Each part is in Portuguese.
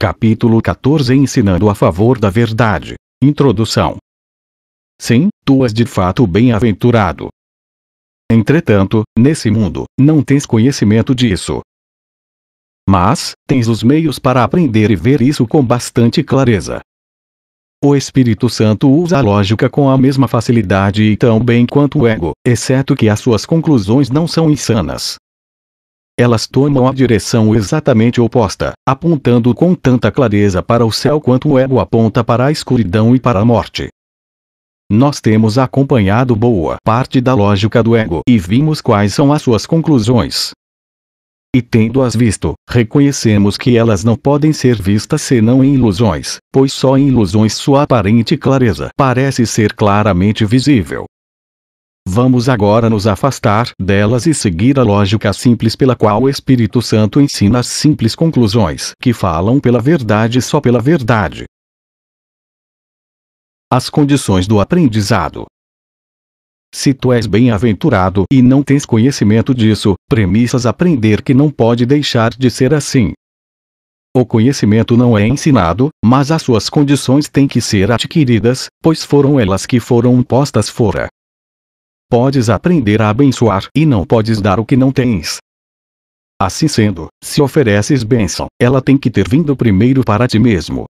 Capítulo 14 Ensinando a favor da verdade. Introdução. Sim, tu és de fato bem-aventurado. Entretanto, nesse mundo, não tens conhecimento disso. Mas, tens os meios para aprender e ver isso com bastante clareza. O Espírito Santo usa a lógica com a mesma facilidade e tão bem quanto o ego, exceto que as suas conclusões não são insanas elas tomam a direção exatamente oposta, apontando com tanta clareza para o céu quanto o ego aponta para a escuridão e para a morte. Nós temos acompanhado boa parte da lógica do ego e vimos quais são as suas conclusões. E tendo-as visto, reconhecemos que elas não podem ser vistas senão em ilusões, pois só em ilusões sua aparente clareza parece ser claramente visível. Vamos agora nos afastar delas e seguir a lógica simples pela qual o Espírito Santo ensina as simples conclusões que falam pela verdade só pela verdade. As condições do aprendizado. Se tu és bem-aventurado e não tens conhecimento disso, premissas aprender que não pode deixar de ser assim. O conhecimento não é ensinado, mas as suas condições têm que ser adquiridas, pois foram elas que foram postas fora. Podes aprender a abençoar e não podes dar o que não tens. Assim sendo, se ofereces bênção, ela tem que ter vindo primeiro para ti mesmo.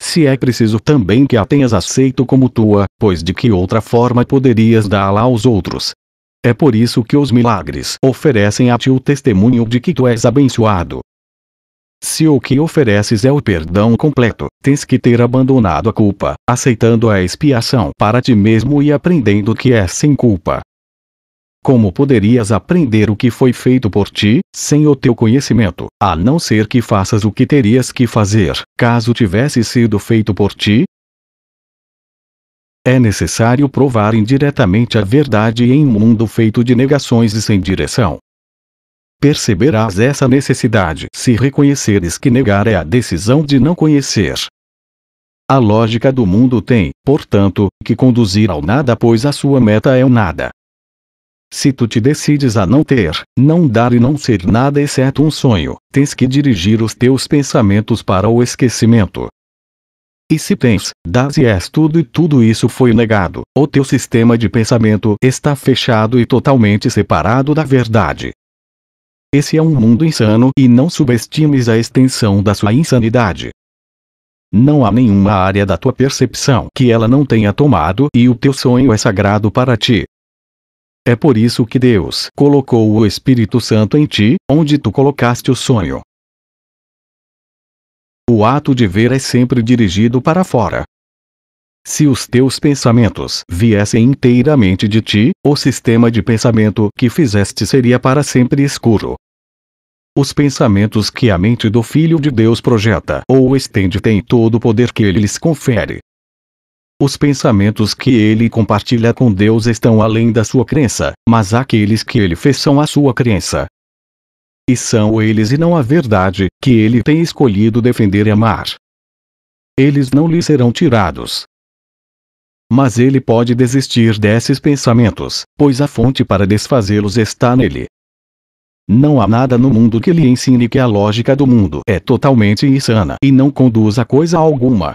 Se é preciso também que a tenhas aceito como tua, pois de que outra forma poderias dá-la aos outros. É por isso que os milagres oferecem a ti o testemunho de que tu és abençoado, se o que ofereces é o perdão completo, tens que ter abandonado a culpa, aceitando a expiação para ti mesmo e aprendendo que é sem culpa. Como poderias aprender o que foi feito por ti, sem o teu conhecimento, a não ser que faças o que terias que fazer, caso tivesse sido feito por ti? É necessário provar indiretamente a verdade em um mundo feito de negações e sem direção, perceberás essa necessidade se reconheceres que negar é a decisão de não conhecer. A lógica do mundo tem, portanto, que conduzir ao nada, pois a sua meta é o nada. Se tu te decides a não ter, não dar e não ser nada exceto um sonho, tens que dirigir os teus pensamentos para o esquecimento. E se tens, das e és tudo e tudo isso foi negado, o teu sistema de pensamento está fechado e totalmente separado da verdade. Esse é um mundo insano e não subestimes a extensão da sua insanidade. Não há nenhuma área da tua percepção que ela não tenha tomado e o teu sonho é sagrado para ti. É por isso que Deus colocou o Espírito Santo em ti, onde tu colocaste o sonho. O ato de ver é sempre dirigido para fora. Se os teus pensamentos viessem inteiramente de ti, o sistema de pensamento que fizeste seria para sempre escuro. Os pensamentos que a mente do Filho de Deus projeta ou estende têm todo o poder que ele lhes confere. Os pensamentos que ele compartilha com Deus estão além da sua crença, mas aqueles que ele fez são a sua crença. E são eles e não a verdade, que ele tem escolhido defender e amar. Eles não lhe serão tirados mas ele pode desistir desses pensamentos, pois a fonte para desfazê-los está nele. Não há nada no mundo que lhe ensine que a lógica do mundo é totalmente insana e não conduz a coisa alguma.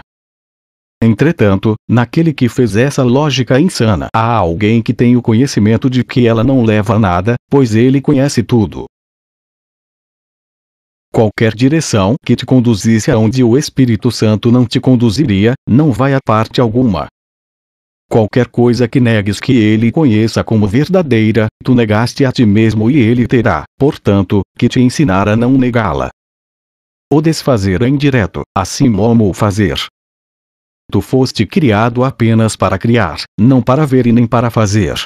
Entretanto, naquele que fez essa lógica insana, há alguém que tem o conhecimento de que ela não leva a nada, pois ele conhece tudo. Qualquer direção que te conduzisse aonde o Espírito Santo não te conduziria, não vai a parte alguma. Qualquer coisa que negues que ele conheça como verdadeira, tu negaste a ti mesmo e ele terá, portanto, que te ensinar a não negá-la. O desfazer é indireto, assim como o fazer. Tu foste criado apenas para criar, não para ver e nem para fazer.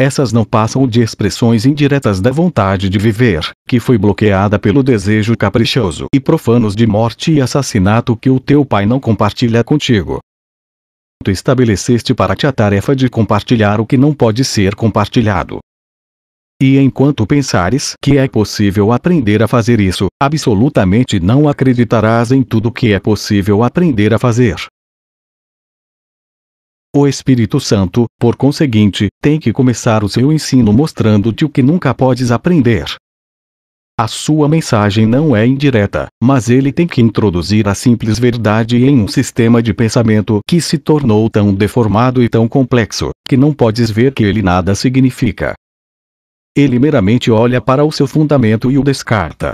Essas não passam de expressões indiretas da vontade de viver, que foi bloqueada pelo desejo caprichoso e profanos de morte e assassinato que o teu pai não compartilha contigo. Tu estabeleceste para ti a tarefa de compartilhar o que não pode ser compartilhado. E enquanto pensares que é possível aprender a fazer isso, absolutamente não acreditarás em tudo que é possível aprender a fazer. O Espírito Santo, por conseguinte, tem que começar o seu ensino mostrando-te o que nunca podes aprender. A sua mensagem não é indireta, mas ele tem que introduzir a simples verdade em um sistema de pensamento que se tornou tão deformado e tão complexo, que não podes ver que ele nada significa. Ele meramente olha para o seu fundamento e o descarta.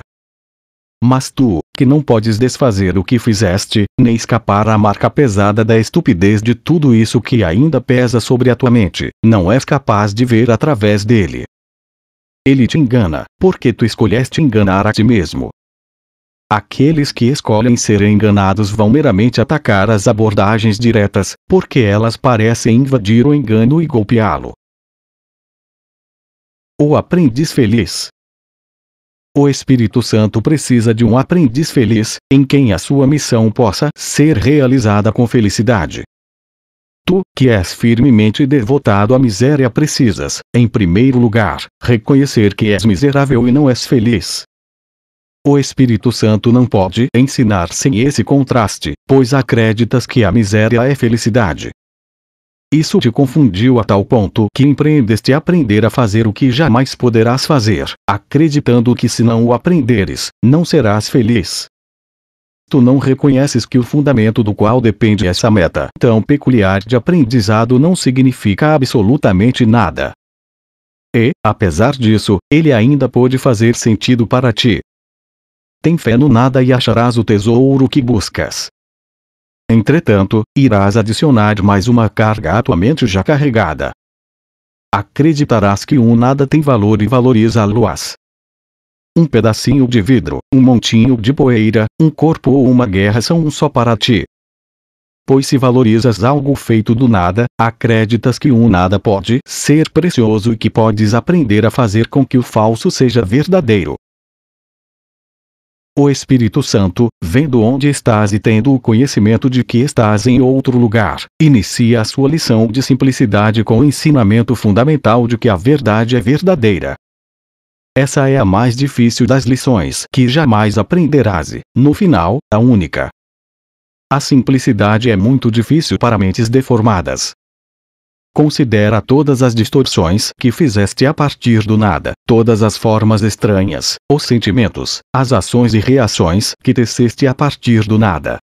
Mas tu, que não podes desfazer o que fizeste, nem escapar à marca pesada da estupidez de tudo isso que ainda pesa sobre a tua mente, não és capaz de ver através dele. Ele te engana, porque tu escolheste enganar a ti mesmo. Aqueles que escolhem ser enganados vão meramente atacar as abordagens diretas, porque elas parecem invadir o engano e golpeá-lo. O aprendiz feliz. O Espírito Santo precisa de um aprendiz feliz, em quem a sua missão possa ser realizada com felicidade. Tu, que és firmemente devotado à miséria, precisas, em primeiro lugar, reconhecer que és miserável e não és feliz. O Espírito Santo não pode ensinar sem esse contraste, pois acreditas que a miséria é felicidade. Isso te confundiu a tal ponto que empreendeste aprender a fazer o que jamais poderás fazer, acreditando que se não o aprenderes, não serás feliz. Tu não reconheces que o fundamento do qual depende essa meta tão peculiar de aprendizado não significa absolutamente nada. E, apesar disso, ele ainda pode fazer sentido para ti. Tem fé no nada e acharás o tesouro que buscas. Entretanto, irás adicionar mais uma carga à tua mente já carregada. Acreditarás que um nada tem valor e valoriza-lo-ás um pedacinho de vidro, um montinho de poeira, um corpo ou uma guerra são um só para ti. Pois se valorizas algo feito do nada, acreditas que um nada pode ser precioso e que podes aprender a fazer com que o falso seja verdadeiro. O Espírito Santo, vendo onde estás e tendo o conhecimento de que estás em outro lugar, inicia a sua lição de simplicidade com o ensinamento fundamental de que a verdade é verdadeira, essa é a mais difícil das lições que jamais aprenderás e, no final, a única. A simplicidade é muito difícil para mentes deformadas. Considera todas as distorções que fizeste a partir do nada, todas as formas estranhas, os sentimentos, as ações e reações que teceste a partir do nada.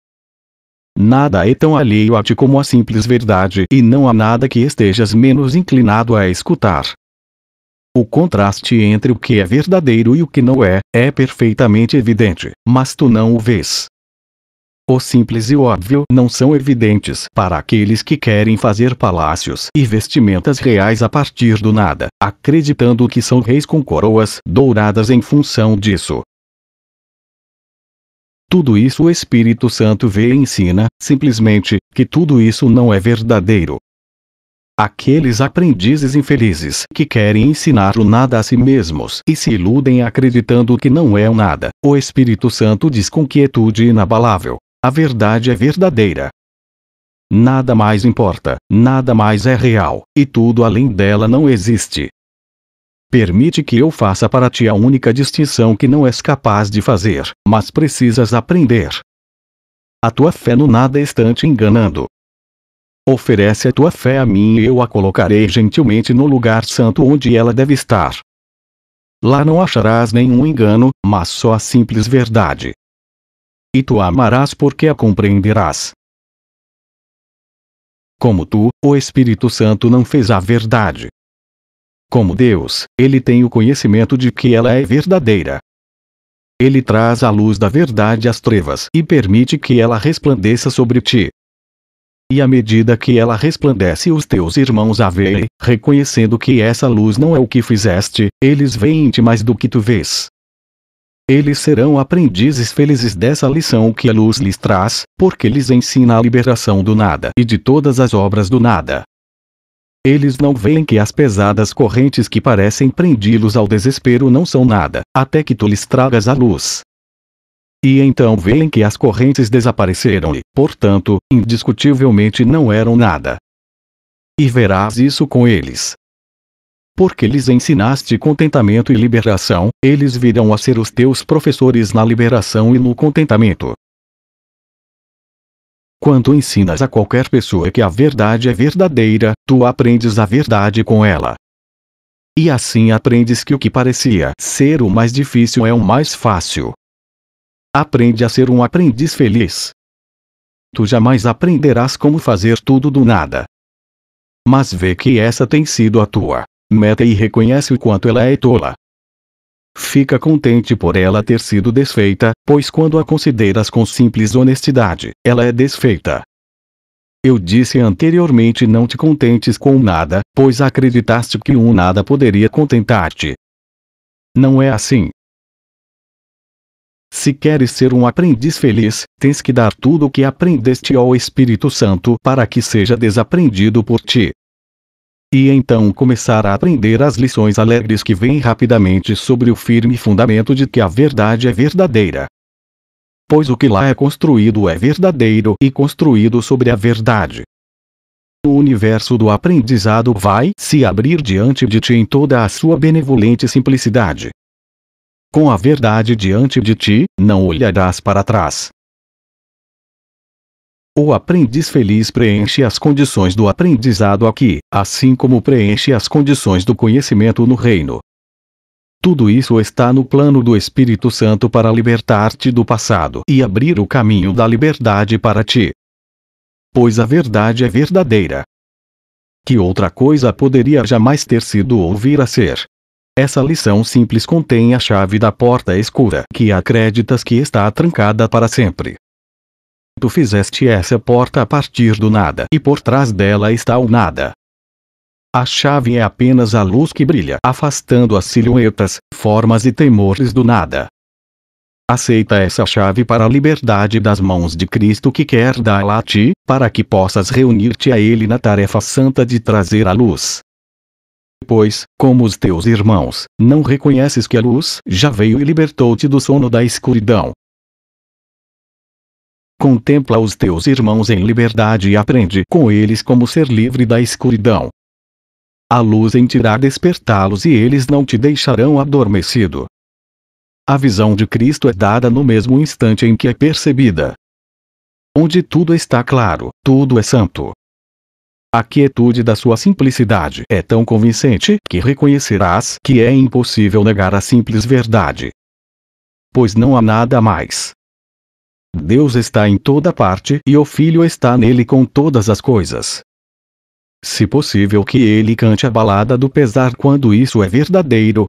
Nada é tão alheio a ti como a simples verdade e não há nada que estejas menos inclinado a escutar, o contraste entre o que é verdadeiro e o que não é, é perfeitamente evidente, mas tu não o vês. O simples e o óbvio não são evidentes para aqueles que querem fazer palácios e vestimentas reais a partir do nada, acreditando que são reis com coroas douradas em função disso. Tudo isso o Espírito Santo vê e ensina, simplesmente, que tudo isso não é verdadeiro, Aqueles aprendizes infelizes que querem ensinar o nada a si mesmos e se iludem acreditando que não é o nada, o Espírito Santo diz com quietude inabalável: a verdade é verdadeira. Nada mais importa, nada mais é real, e tudo além dela não existe. Permite que eu faça para ti a única distinção que não és capaz de fazer, mas precisas aprender. A tua fé no nada está te enganando. Oferece a tua fé a mim e eu a colocarei gentilmente no lugar santo onde ela deve estar. Lá não acharás nenhum engano, mas só a simples verdade. E tu a amarás porque a compreenderás. Como tu, o Espírito Santo não fez a verdade. Como Deus, ele tem o conhecimento de que ela é verdadeira. Ele traz a luz da verdade às trevas e permite que ela resplandeça sobre ti, e à medida que ela resplandece os teus irmãos a veem, reconhecendo que essa luz não é o que fizeste, eles veem-te mais do que tu vês. Eles serão aprendizes felizes dessa lição que a luz lhes traz, porque lhes ensina a liberação do nada e de todas as obras do nada. Eles não veem que as pesadas correntes que parecem prendi-los ao desespero não são nada, até que tu lhes tragas a luz. E então veem que as correntes desapareceram e, portanto, indiscutivelmente não eram nada. E verás isso com eles. Porque lhes ensinaste contentamento e liberação, eles virão a ser os teus professores na liberação e no contentamento. Quando ensinas a qualquer pessoa que a verdade é verdadeira, tu aprendes a verdade com ela. E assim aprendes que o que parecia ser o mais difícil é o mais fácil. Aprende a ser um aprendiz feliz. Tu jamais aprenderás como fazer tudo do nada. Mas vê que essa tem sido a tua meta e reconhece o quanto ela é tola. Fica contente por ela ter sido desfeita, pois quando a consideras com simples honestidade, ela é desfeita. Eu disse anteriormente não te contentes com nada, pois acreditaste que um nada poderia contentar-te. Não é assim, se queres ser um aprendiz feliz, tens que dar tudo o que aprendeste ao Espírito Santo para que seja desaprendido por ti. E então começar a aprender as lições alegres que vêm rapidamente sobre o firme fundamento de que a verdade é verdadeira. Pois o que lá é construído é verdadeiro e construído sobre a verdade. O universo do aprendizado vai se abrir diante de ti em toda a sua benevolente simplicidade com a verdade diante de ti, não olharás para trás. O aprendiz feliz preenche as condições do aprendizado aqui, assim como preenche as condições do conhecimento no reino. Tudo isso está no plano do Espírito Santo para libertar-te do passado e abrir o caminho da liberdade para ti. Pois a verdade é verdadeira. Que outra coisa poderia jamais ter sido ou vir a ser? Essa lição simples contém a chave da porta escura que acreditas que está trancada para sempre. Tu fizeste essa porta a partir do nada e por trás dela está o nada. A chave é apenas a luz que brilha, afastando as silhuetas, formas e temores do nada. Aceita essa chave para a liberdade das mãos de Cristo que quer dar a ti, para que possas reunir-te a Ele na tarefa santa de trazer a luz. Pois, como os teus irmãos, não reconheces que a luz já veio e libertou-te do sono da escuridão. Contempla os teus irmãos em liberdade e aprende com eles como ser livre da escuridão. A luz em tirar despertá-los e eles não te deixarão adormecido. A visão de Cristo é dada no mesmo instante em que é percebida. Onde tudo está claro, tudo é santo. A quietude da sua simplicidade é tão convincente que reconhecerás que é impossível negar a simples verdade. Pois não há nada mais. Deus está em toda parte e o Filho está nele com todas as coisas. Se possível que ele cante a balada do pesar quando isso é verdadeiro.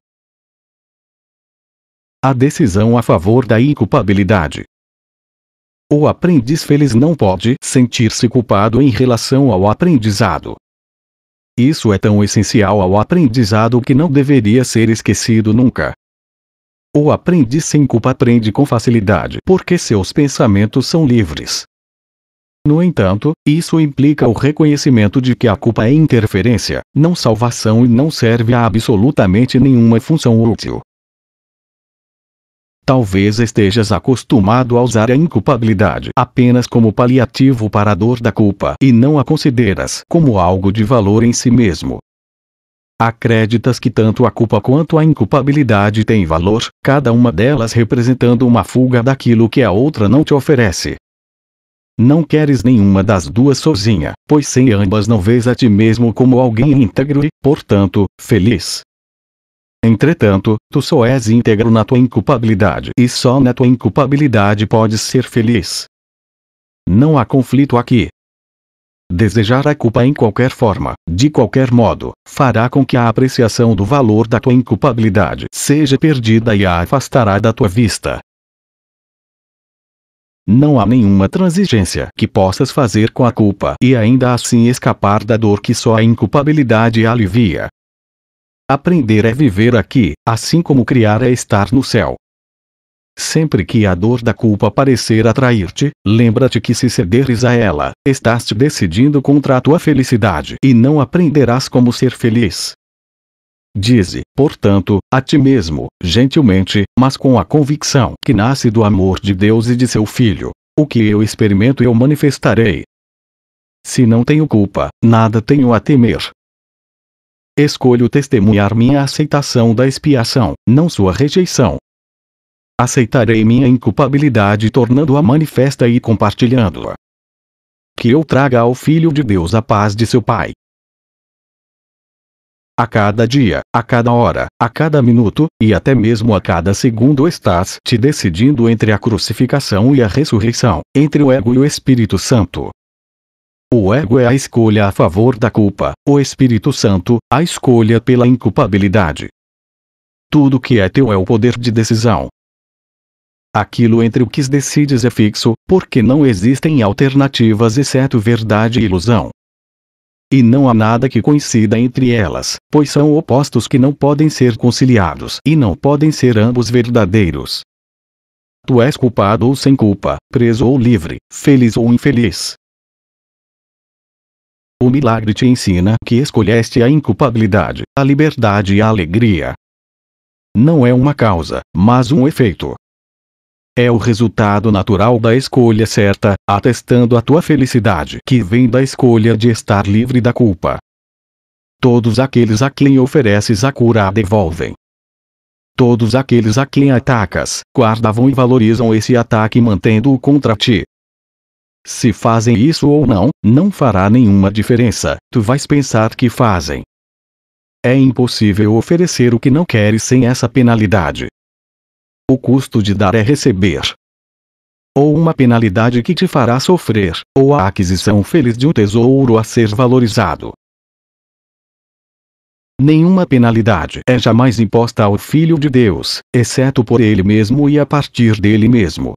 A decisão a favor da inculpabilidade. O aprendiz feliz não pode sentir-se culpado em relação ao aprendizado. Isso é tão essencial ao aprendizado que não deveria ser esquecido nunca. O aprendiz sem culpa aprende com facilidade porque seus pensamentos são livres. No entanto, isso implica o reconhecimento de que a culpa é interferência, não salvação e não serve a absolutamente nenhuma função útil. Talvez estejas acostumado a usar a inculpabilidade apenas como paliativo para a dor da culpa e não a consideras como algo de valor em si mesmo. Acreditas que tanto a culpa quanto a inculpabilidade têm valor, cada uma delas representando uma fuga daquilo que a outra não te oferece. Não queres nenhuma das duas sozinha, pois sem ambas não vês a ti mesmo como alguém íntegro e, portanto, feliz. Entretanto, tu só és íntegro na tua inculpabilidade e só na tua inculpabilidade podes ser feliz. Não há conflito aqui. Desejar a culpa em qualquer forma, de qualquer modo, fará com que a apreciação do valor da tua inculpabilidade seja perdida e a afastará da tua vista. Não há nenhuma transigência que possas fazer com a culpa e ainda assim escapar da dor que só a inculpabilidade alivia. Aprender é viver aqui, assim como criar é estar no céu. Sempre que a dor da culpa parecer atrair-te, lembra-te que se cederes a ela, estás te decidindo contra a tua felicidade e não aprenderás como ser feliz. Dize, portanto, a ti mesmo, gentilmente, mas com a convicção que nasce do amor de Deus e de seu Filho: O que eu experimento eu manifestarei. Se não tenho culpa, nada tenho a temer, Escolho testemunhar minha aceitação da expiação, não sua rejeição. Aceitarei minha inculpabilidade tornando-a manifesta e compartilhando-a. Que eu traga ao Filho de Deus a paz de seu Pai. A cada dia, a cada hora, a cada minuto, e até mesmo a cada segundo estás te decidindo entre a crucificação e a ressurreição, entre o ego e o Espírito Santo, o ego é a escolha a favor da culpa, o Espírito Santo, a escolha pela inculpabilidade. Tudo que é teu é o poder de decisão. Aquilo entre o que decides é fixo, porque não existem alternativas exceto verdade e ilusão. E não há nada que coincida entre elas, pois são opostos que não podem ser conciliados e não podem ser ambos verdadeiros. Tu és culpado ou sem culpa, preso ou livre, feliz ou infeliz, o milagre te ensina que escolheste a inculpabilidade, a liberdade e a alegria. Não é uma causa, mas um efeito. É o resultado natural da escolha certa, atestando a tua felicidade que vem da escolha de estar livre da culpa. Todos aqueles a quem ofereces a cura a devolvem. Todos aqueles a quem atacas, guardavam e valorizam esse ataque mantendo-o contra ti. Se fazem isso ou não, não fará nenhuma diferença, tu vais pensar que fazem. É impossível oferecer o que não queres sem essa penalidade. O custo de dar é receber. Ou uma penalidade que te fará sofrer, ou a aquisição feliz de um tesouro a ser valorizado. Nenhuma penalidade é jamais imposta ao Filho de Deus, exceto por ele mesmo e a partir dele mesmo.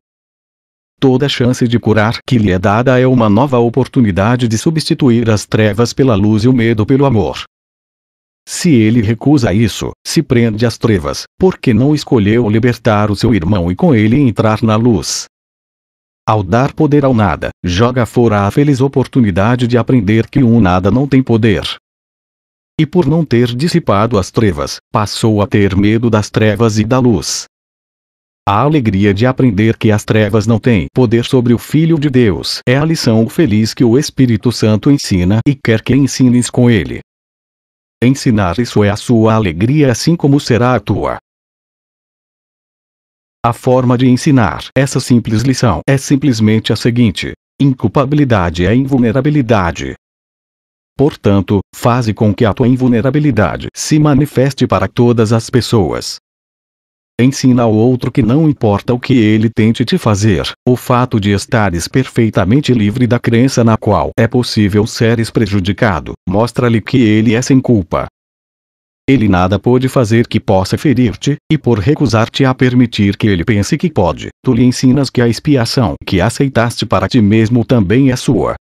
Toda chance de curar que lhe é dada é uma nova oportunidade de substituir as trevas pela luz e o medo pelo amor. Se ele recusa isso, se prende às trevas, porque não escolheu libertar o seu irmão e com ele entrar na luz. Ao dar poder ao nada, joga fora a feliz oportunidade de aprender que o nada não tem poder. E por não ter dissipado as trevas, passou a ter medo das trevas e da luz. A alegria de aprender que as trevas não têm poder sobre o Filho de Deus é a lição feliz que o Espírito Santo ensina e quer que ensines com ele. Ensinar isso é a sua alegria, assim como será a tua. A forma de ensinar essa simples lição é simplesmente a seguinte: inculpabilidade é invulnerabilidade. Portanto, faze com que a tua invulnerabilidade se manifeste para todas as pessoas. Ensina ao outro que não importa o que ele tente te fazer, o fato de estares perfeitamente livre da crença na qual é possível seres prejudicado, mostra-lhe que ele é sem culpa. Ele nada pôde fazer que possa ferir-te, e por recusar-te a permitir que ele pense que pode, tu lhe ensinas que a expiação que aceitaste para ti mesmo também é sua.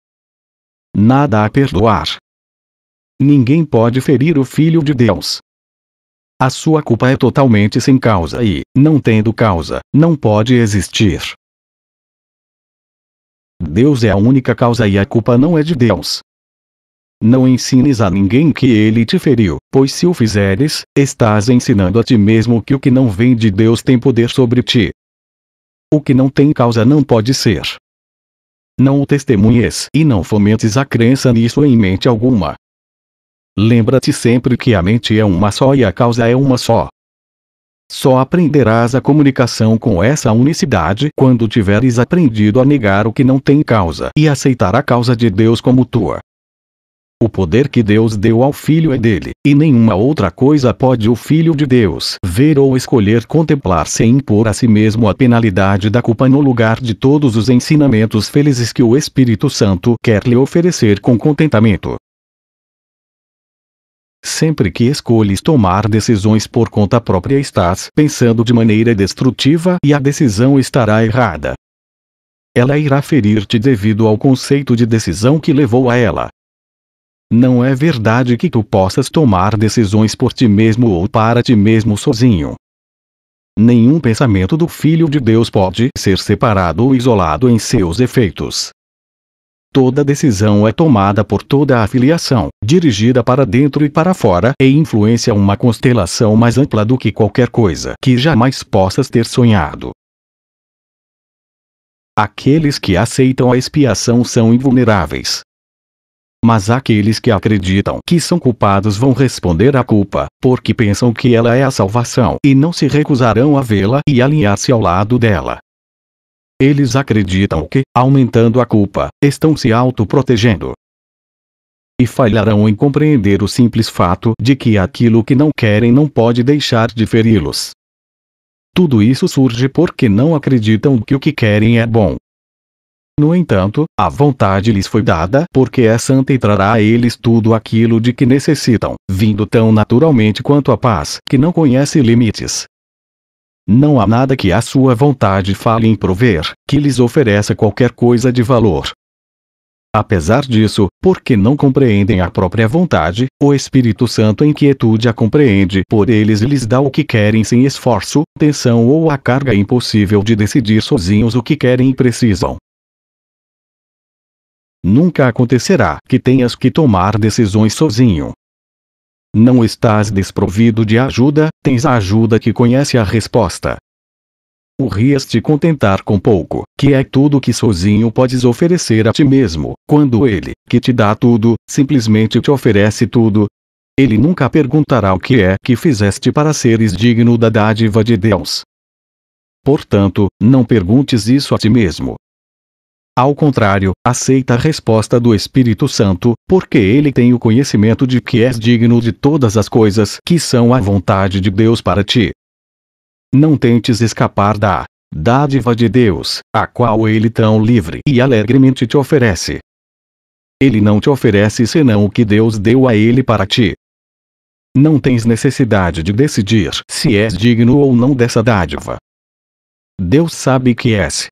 Nada a perdoar. Ninguém pode ferir o Filho de Deus, a sua culpa é totalmente sem causa e, não tendo causa, não pode existir. Deus é a única causa e a culpa não é de Deus. Não ensines a ninguém que ele te feriu, pois se o fizeres, estás ensinando a ti mesmo que o que não vem de Deus tem poder sobre ti. O que não tem causa não pode ser. Não o testemunhes e não fomentes a crença nisso em mente alguma. Lembra-te sempre que a mente é uma só e a causa é uma só. Só aprenderás a comunicação com essa unicidade quando tiveres aprendido a negar o que não tem causa e aceitar a causa de Deus como tua. O poder que Deus deu ao Filho é dele, e nenhuma outra coisa pode o Filho de Deus ver ou escolher contemplar sem impor a si mesmo a penalidade da culpa no lugar de todos os ensinamentos felizes que o Espírito Santo quer lhe oferecer com contentamento. Sempre que escolhes tomar decisões por conta própria, estás pensando de maneira destrutiva e a decisão estará errada. Ela irá ferir-te devido ao conceito de decisão que levou a ela. Não é verdade que tu possas tomar decisões por ti mesmo ou para ti mesmo sozinho. Nenhum pensamento do Filho de Deus pode ser separado ou isolado em seus efeitos. Toda decisão é tomada por toda a filiação, dirigida para dentro e para fora e influencia uma constelação mais ampla do que qualquer coisa que jamais possas ter sonhado. Aqueles que aceitam a expiação são invulneráveis. Mas aqueles que acreditam que são culpados vão responder à culpa, porque pensam que ela é a salvação e não se recusarão a vê-la e alinhar-se ao lado dela. Eles acreditam que, aumentando a culpa, estão se autoprotegendo. E falharão em compreender o simples fato de que aquilo que não querem não pode deixar de feri-los. Tudo isso surge porque não acreditam que o que querem é bom. No entanto, a vontade lhes foi dada porque é santa e trará a eles tudo aquilo de que necessitam, vindo tão naturalmente quanto a paz que não conhece limites, não há nada que a sua vontade fale em prover, que lhes ofereça qualquer coisa de valor. Apesar disso, porque não compreendem a própria vontade, o Espírito Santo em quietude a compreende por eles e lhes dá o que querem sem esforço, tensão ou a carga impossível de decidir sozinhos o que querem e precisam. Nunca acontecerá que tenhas que tomar decisões sozinho, não estás desprovido de ajuda, tens a ajuda que conhece a resposta. O rias-te contentar com pouco, que é tudo que sozinho podes oferecer a ti mesmo, quando ele, que te dá tudo, simplesmente te oferece tudo. Ele nunca perguntará o que é que fizeste para seres digno da dádiva de Deus. Portanto, não perguntes isso a ti mesmo, ao contrário, aceita a resposta do Espírito Santo, porque ele tem o conhecimento de que és digno de todas as coisas que são a vontade de Deus para ti. Não tentes escapar da dádiva de Deus, a qual ele tão livre e alegremente te oferece. Ele não te oferece senão o que Deus deu a ele para ti. Não tens necessidade de decidir se és digno ou não dessa dádiva. Deus sabe que és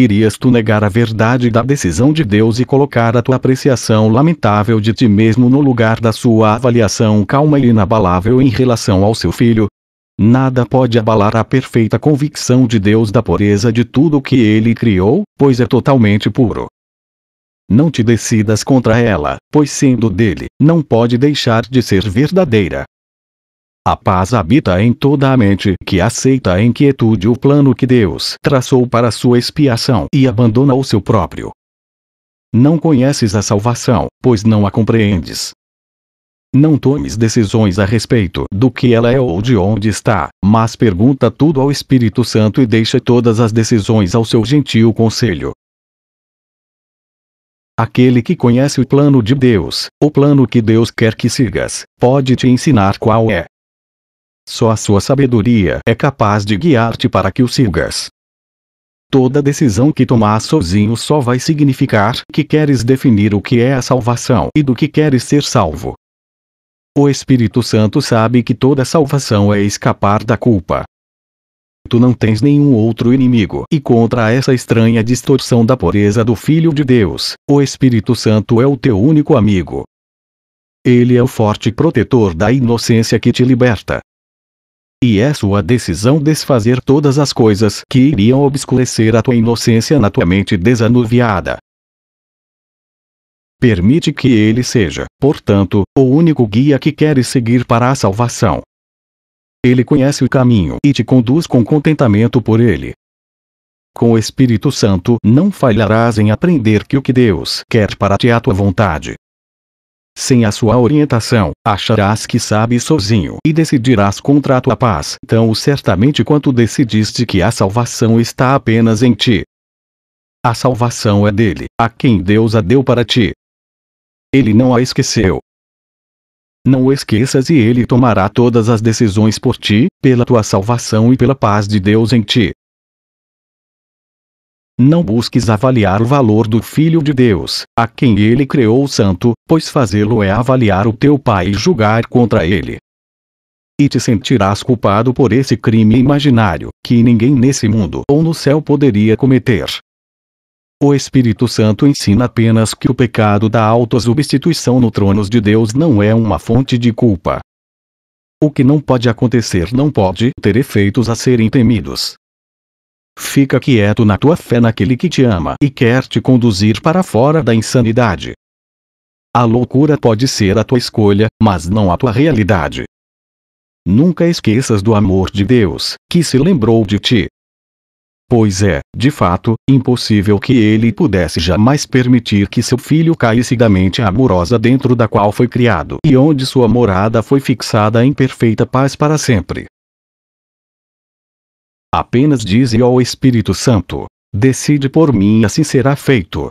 irias tu negar a verdade da decisão de Deus e colocar a tua apreciação lamentável de ti mesmo no lugar da sua avaliação calma e inabalável em relação ao seu filho? Nada pode abalar a perfeita convicção de Deus da pureza de tudo o que ele criou, pois é totalmente puro. Não te decidas contra ela, pois sendo dele, não pode deixar de ser verdadeira. A paz habita em toda a mente que aceita em quietude o plano que Deus traçou para sua expiação e abandona o seu próprio. Não conheces a salvação, pois não a compreendes. Não tomes decisões a respeito do que ela é ou de onde está, mas pergunta tudo ao Espírito Santo e deixa todas as decisões ao seu gentil conselho. Aquele que conhece o plano de Deus, o plano que Deus quer que sigas, pode te ensinar qual é. Só a sua sabedoria é capaz de guiar-te para que o sigas. Toda decisão que tomar sozinho só vai significar que queres definir o que é a salvação e do que queres ser salvo. O Espírito Santo sabe que toda salvação é escapar da culpa. Tu não tens nenhum outro inimigo, e contra essa estranha distorção da pureza do Filho de Deus, o Espírito Santo é o teu único amigo. Ele é o forte protetor da inocência que te liberta e é sua decisão desfazer todas as coisas que iriam obscurecer a tua inocência na tua mente desanuviada. Permite que ele seja, portanto, o único guia que queres seguir para a salvação. Ele conhece o caminho e te conduz com contentamento por ele. Com o Espírito Santo, não falharás em aprender que o que Deus quer para ti é a tua vontade, sem a sua orientação, acharás que sabes sozinho e decidirás contra a tua paz tão certamente quanto decidiste que a salvação está apenas em ti. A salvação é dele, a quem Deus a deu para ti. Ele não a esqueceu. Não o esqueças e ele tomará todas as decisões por ti, pela tua salvação e pela paz de Deus em ti. Não busques avaliar o valor do Filho de Deus, a quem ele criou santo, pois fazê-lo é avaliar o teu pai e julgar contra ele. E te sentirás culpado por esse crime imaginário, que ninguém nesse mundo ou no céu poderia cometer. O Espírito Santo ensina apenas que o pecado da autossubstituição no trono de Deus não é uma fonte de culpa. O que não pode acontecer não pode ter efeitos a serem temidos. Fica quieto na tua fé naquele que te ama e quer te conduzir para fora da insanidade. A loucura pode ser a tua escolha, mas não a tua realidade. Nunca esqueças do amor de Deus, que se lembrou de ti. Pois é, de fato, impossível que ele pudesse jamais permitir que seu filho caísse da mente amorosa dentro da qual foi criado e onde sua morada foi fixada em perfeita paz para sempre. Apenas dize ao Espírito Santo: decide por mim, assim será feito.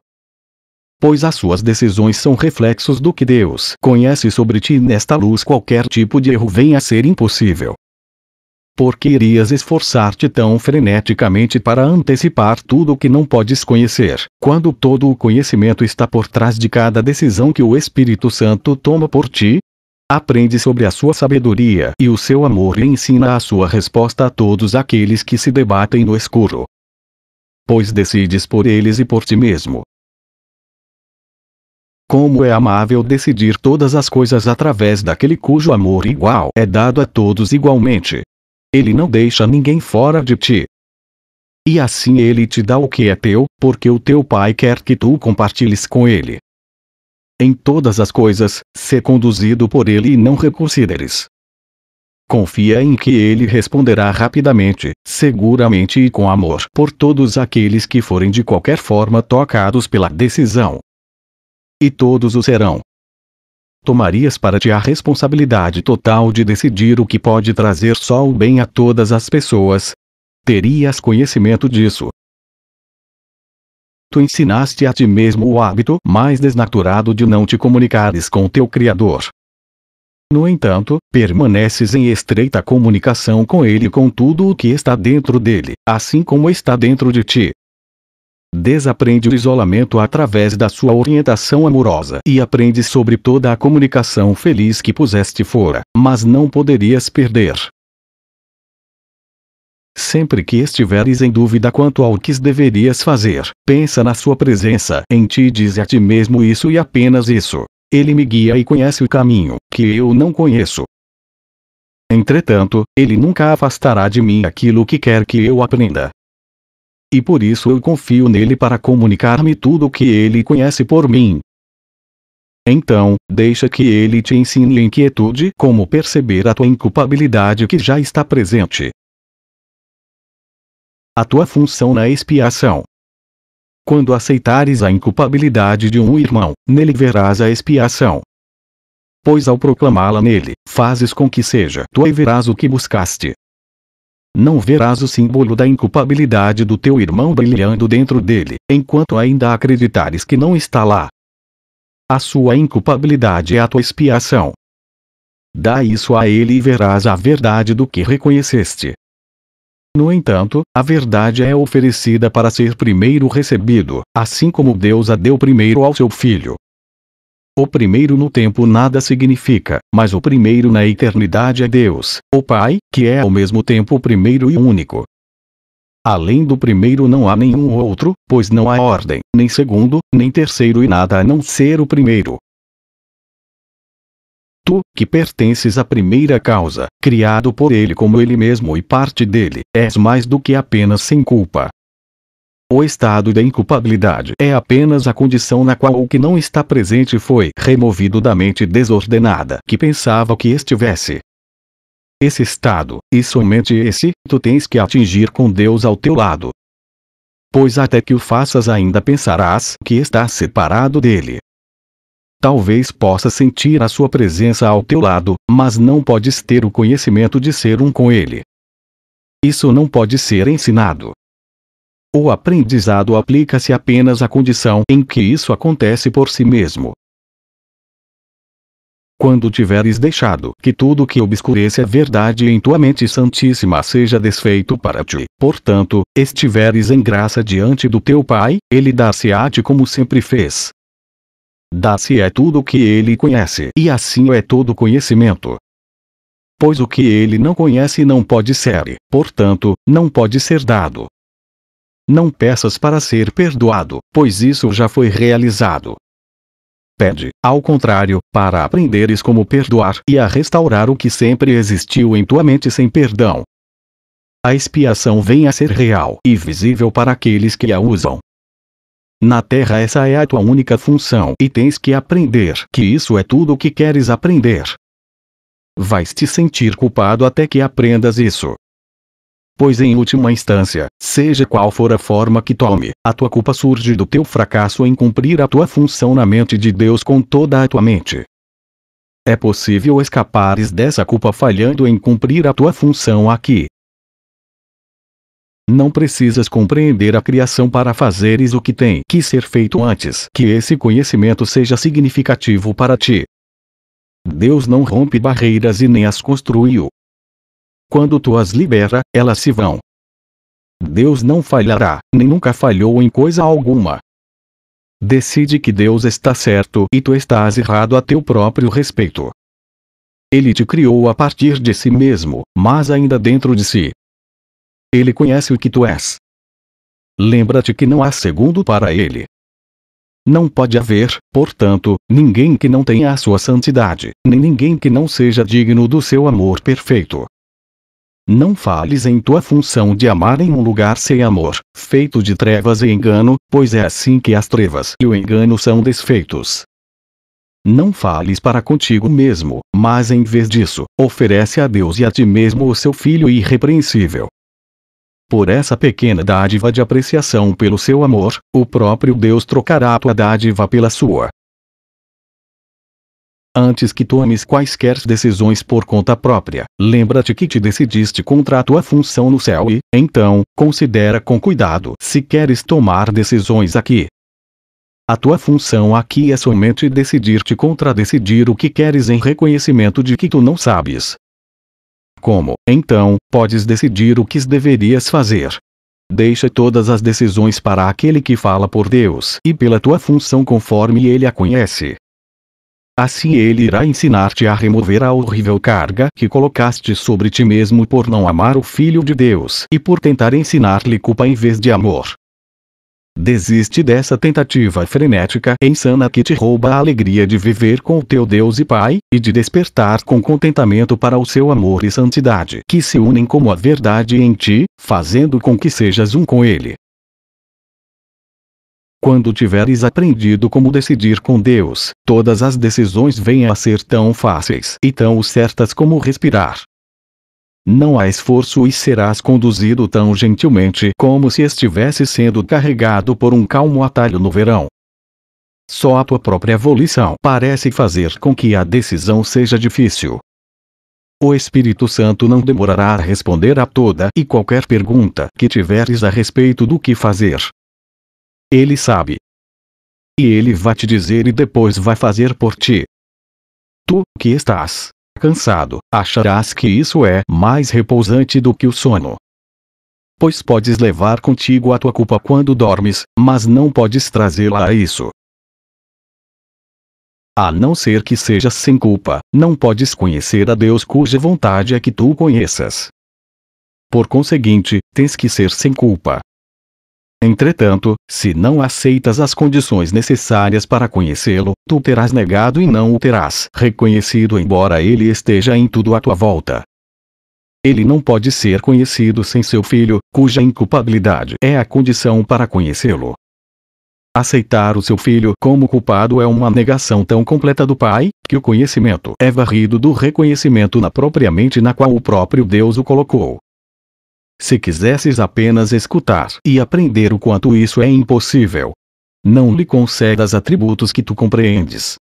Pois as suas decisões são reflexos do que Deus conhece sobre ti, e nesta luz qualquer tipo de erro vem a ser impossível. Por que irias esforçar-te tão freneticamente para antecipar tudo o que não podes conhecer, quando todo o conhecimento está por trás de cada decisão que o Espírito Santo toma por ti? aprende sobre a sua sabedoria e o seu amor e ensina a sua resposta a todos aqueles que se debatem no escuro. Pois decides por eles e por ti mesmo. Como é amável decidir todas as coisas através daquele cujo amor igual é dado a todos igualmente. Ele não deixa ninguém fora de ti. E assim ele te dá o que é teu, porque o teu pai quer que tu compartilhes com ele em todas as coisas, ser conduzido por ele e não reconsideres. Confia em que ele responderá rapidamente, seguramente e com amor por todos aqueles que forem de qualquer forma tocados pela decisão. E todos o serão. Tomarias para ti a responsabilidade total de decidir o que pode trazer só o bem a todas as pessoas? Terias conhecimento disso, Tu ensinaste a ti mesmo o hábito mais desnaturado de não te comunicares com teu Criador. No entanto, permaneces em estreita comunicação com ele e com tudo o que está dentro dele, assim como está dentro de ti. Desaprende o isolamento através da sua orientação amorosa e aprende sobre toda a comunicação feliz que puseste fora, mas não poderias perder. Sempre que estiveres em dúvida quanto ao que deverias fazer, pensa na sua presença em ti e diz a ti mesmo isso e apenas isso. Ele me guia e conhece o caminho, que eu não conheço. Entretanto, ele nunca afastará de mim aquilo que quer que eu aprenda. E por isso eu confio nele para comunicar-me tudo o que ele conhece por mim. Então, deixa que ele te ensine a inquietude como perceber a tua inculpabilidade que já está presente a tua função na expiação. Quando aceitares a inculpabilidade de um irmão, nele verás a expiação. Pois ao proclamá-la nele, fazes com que seja tu e verás o que buscaste. Não verás o símbolo da inculpabilidade do teu irmão brilhando dentro dele, enquanto ainda acreditares que não está lá. A sua inculpabilidade é a tua expiação. Dá isso a ele e verás a verdade do que reconheceste, no entanto, a verdade é oferecida para ser primeiro recebido, assim como Deus a deu primeiro ao seu Filho. O primeiro no tempo nada significa, mas o primeiro na eternidade é Deus, o Pai, que é ao mesmo tempo o primeiro e único. Além do primeiro não há nenhum outro, pois não há ordem, nem segundo, nem terceiro e nada a não ser o primeiro tu, que pertences à primeira causa, criado por ele como ele mesmo e parte dele, és mais do que apenas sem culpa. O estado da inculpabilidade é apenas a condição na qual o que não está presente foi removido da mente desordenada que pensava que estivesse. Esse estado, e somente esse, tu tens que atingir com Deus ao teu lado. Pois até que o faças ainda pensarás que estás separado dele. Talvez possa sentir a sua presença ao teu lado, mas não podes ter o conhecimento de ser um com ele. Isso não pode ser ensinado. O aprendizado aplica-se apenas à condição em que isso acontece por si mesmo. Quando tiveres deixado que tudo que obscurece a verdade em tua mente santíssima seja desfeito para ti, portanto, estiveres em graça diante do teu Pai, ele dar-se-á-te como sempre fez dá se é tudo o que ele conhece, e assim é todo conhecimento. Pois o que ele não conhece não pode ser, portanto, não pode ser dado. Não peças para ser perdoado, pois isso já foi realizado. Pede, ao contrário, para aprenderes como perdoar e a restaurar o que sempre existiu em tua mente sem perdão. A expiação vem a ser real e visível para aqueles que a usam. Na Terra essa é a tua única função e tens que aprender que isso é tudo o que queres aprender. Vais te sentir culpado até que aprendas isso. Pois em última instância, seja qual for a forma que tome, a tua culpa surge do teu fracasso em cumprir a tua função na mente de Deus com toda a tua mente. É possível escapares dessa culpa falhando em cumprir a tua função aqui, não precisas compreender a criação para fazeres o que tem que ser feito antes que esse conhecimento seja significativo para ti. Deus não rompe barreiras e nem as construiu. Quando tu as libera, elas se vão. Deus não falhará, nem nunca falhou em coisa alguma. Decide que Deus está certo e tu estás errado a teu próprio respeito. Ele te criou a partir de si mesmo, mas ainda dentro de si, ele conhece o que tu és. Lembra-te que não há segundo para ele. Não pode haver, portanto, ninguém que não tenha a sua santidade, nem ninguém que não seja digno do seu amor perfeito. Não fales em tua função de amar em um lugar sem amor, feito de trevas e engano, pois é assim que as trevas e o engano são desfeitos. Não fales para contigo mesmo, mas em vez disso, oferece a Deus e a ti mesmo o seu Filho irrepreensível, por essa pequena dádiva de apreciação pelo seu amor, o próprio Deus trocará a tua dádiva pela sua. Antes que tomes quaisquer decisões por conta própria, lembra-te que te decidiste contra a tua função no céu e, então, considera com cuidado se queres tomar decisões aqui. A tua função aqui é somente decidir-te contra decidir o que queres em reconhecimento de que tu não sabes. Como, então, podes decidir o que deverias fazer? Deixa todas as decisões para aquele que fala por Deus e pela tua função conforme ele a conhece. Assim ele irá ensinar-te a remover a horrível carga que colocaste sobre ti mesmo por não amar o Filho de Deus e por tentar ensinar-lhe culpa em vez de amor. Desiste dessa tentativa frenética e insana que te rouba a alegria de viver com o teu Deus e Pai, e de despertar com contentamento para o seu amor e santidade que se unem como a verdade em ti, fazendo com que sejas um com Ele. Quando tiveres aprendido como decidir com Deus, todas as decisões venham a ser tão fáceis e tão certas como respirar. Não há esforço e serás conduzido tão gentilmente como se estivesse sendo carregado por um calmo atalho no verão. Só a tua própria volição parece fazer com que a decisão seja difícil. O Espírito Santo não demorará a responder a toda e qualquer pergunta que tiveres a respeito do que fazer. Ele sabe. E ele vai te dizer e depois vai fazer por ti. Tu, que estás cansado, acharás que isso é mais repousante do que o sono. Pois podes levar contigo a tua culpa quando dormes, mas não podes trazê-la a isso. A não ser que sejas sem culpa, não podes conhecer a Deus cuja vontade é que tu conheças. Por conseguinte, tens que ser sem culpa. Entretanto, se não aceitas as condições necessárias para conhecê-lo, tu terás negado e não o terás reconhecido, embora ele esteja em tudo à tua volta. Ele não pode ser conhecido sem seu filho, cuja inculpabilidade é a condição para conhecê-lo. Aceitar o seu filho como culpado é uma negação tão completa do Pai, que o conhecimento é varrido do reconhecimento na própria mente na qual o próprio Deus o colocou. Se quisesses apenas escutar e aprender o quanto isso é impossível. Não lhe concedas atributos que tu compreendes.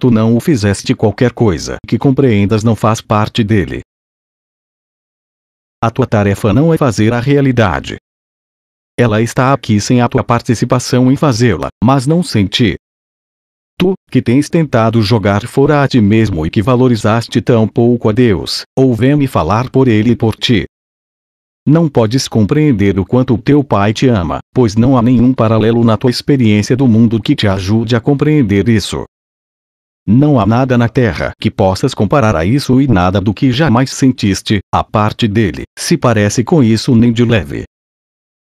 Tu não o fizeste qualquer coisa que compreendas não faz parte dele. A tua tarefa não é fazer a realidade. Ela está aqui sem a tua participação em fazê-la, mas não sem ti. Tu, que tens tentado jogar fora a ti mesmo e que valorizaste tão pouco a Deus, ouve-me falar por ele e por ti. Não podes compreender o quanto teu pai te ama, pois não há nenhum paralelo na tua experiência do mundo que te ajude a compreender isso. Não há nada na Terra que possas comparar a isso e nada do que jamais sentiste, a parte dele, se parece com isso nem de leve.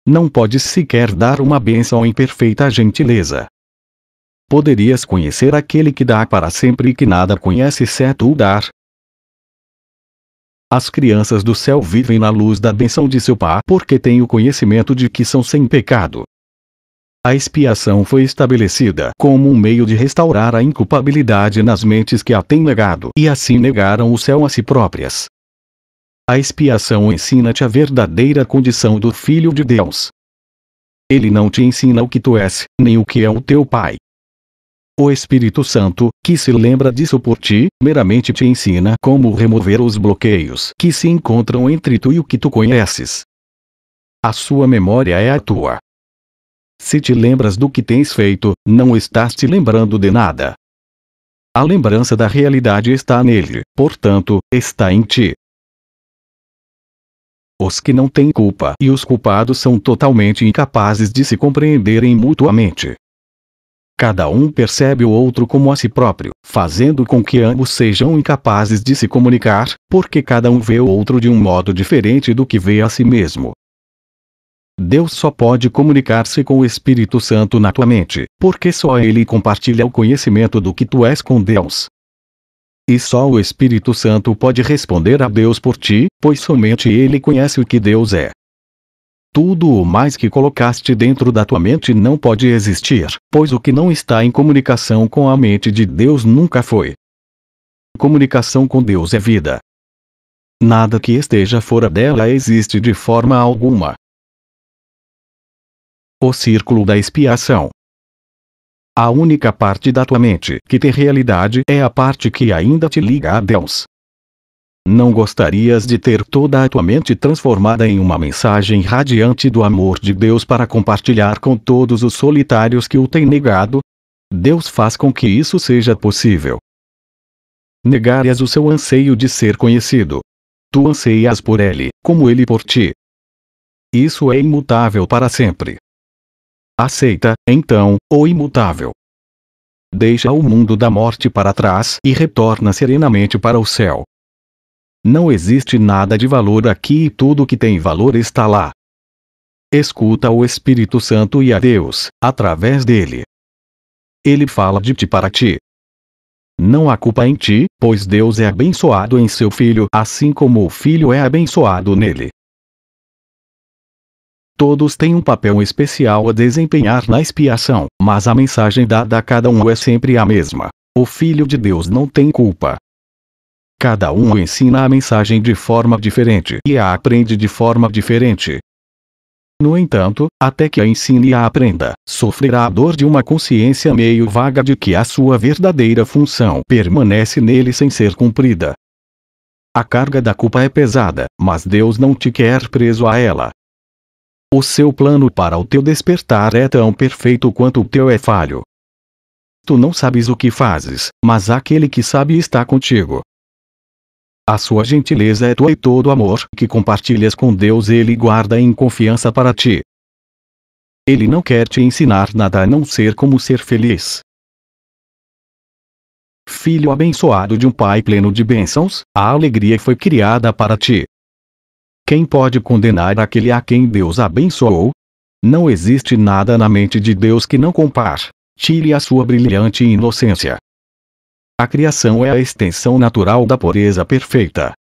Não podes sequer dar uma bênção em perfeita gentileza. Poderias conhecer aquele que dá para sempre e que nada conhece exceto o dar, as crianças do céu vivem na luz da benção de seu Pai porque têm o conhecimento de que são sem pecado. A expiação foi estabelecida como um meio de restaurar a inculpabilidade nas mentes que a têm negado e assim negaram o céu a si próprias. A expiação ensina-te a verdadeira condição do Filho de Deus. Ele não te ensina o que tu és, nem o que é o teu pai. O Espírito Santo, que se lembra disso por ti, meramente te ensina como remover os bloqueios que se encontram entre tu e o que tu conheces. A sua memória é a tua. Se te lembras do que tens feito, não estás te lembrando de nada. A lembrança da realidade está nele, portanto, está em ti. Os que não têm culpa e os culpados são totalmente incapazes de se compreenderem mutuamente. Cada um percebe o outro como a si próprio, fazendo com que ambos sejam incapazes de se comunicar, porque cada um vê o outro de um modo diferente do que vê a si mesmo. Deus só pode comunicar-se com o Espírito Santo na tua mente, porque só ele compartilha o conhecimento do que tu és com Deus. E só o Espírito Santo pode responder a Deus por ti, pois somente ele conhece o que Deus é tudo o mais que colocaste dentro da tua mente não pode existir, pois o que não está em comunicação com a mente de Deus nunca foi. Comunicação com Deus é vida. Nada que esteja fora dela existe de forma alguma. O círculo da expiação. A única parte da tua mente que tem realidade é a parte que ainda te liga a Deus. Não gostarias de ter toda a tua mente transformada em uma mensagem radiante do amor de Deus para compartilhar com todos os solitários que o têm negado? Deus faz com que isso seja possível. Negarias o seu anseio de ser conhecido. Tu anseias por ele, como ele por ti. Isso é imutável para sempre. Aceita, então, o imutável. Deixa o mundo da morte para trás e retorna serenamente para o céu. Não existe nada de valor aqui e tudo que tem valor está lá. Escuta o Espírito Santo e a Deus, através dele. Ele fala de ti para ti. Não há culpa em ti, pois Deus é abençoado em seu filho, assim como o filho é abençoado nele. Todos têm um papel especial a desempenhar na expiação, mas a mensagem dada a cada um é sempre a mesma. O Filho de Deus não tem culpa, Cada um ensina a mensagem de forma diferente e a aprende de forma diferente. No entanto, até que a ensine e a aprenda, sofrerá a dor de uma consciência meio vaga de que a sua verdadeira função permanece nele sem ser cumprida. A carga da culpa é pesada, mas Deus não te quer preso a ela. O seu plano para o teu despertar é tão perfeito quanto o teu é falho. Tu não sabes o que fazes, mas aquele que sabe está contigo. A sua gentileza é tua e todo o amor que compartilhas com Deus ele guarda em confiança para ti. Ele não quer te ensinar nada a não ser como ser feliz. Filho abençoado de um pai pleno de bênçãos, a alegria foi criada para ti. Quem pode condenar aquele a quem Deus abençoou? Não existe nada na mente de Deus que não compare. Tire a sua brilhante inocência. A criação é a extensão natural da pureza perfeita.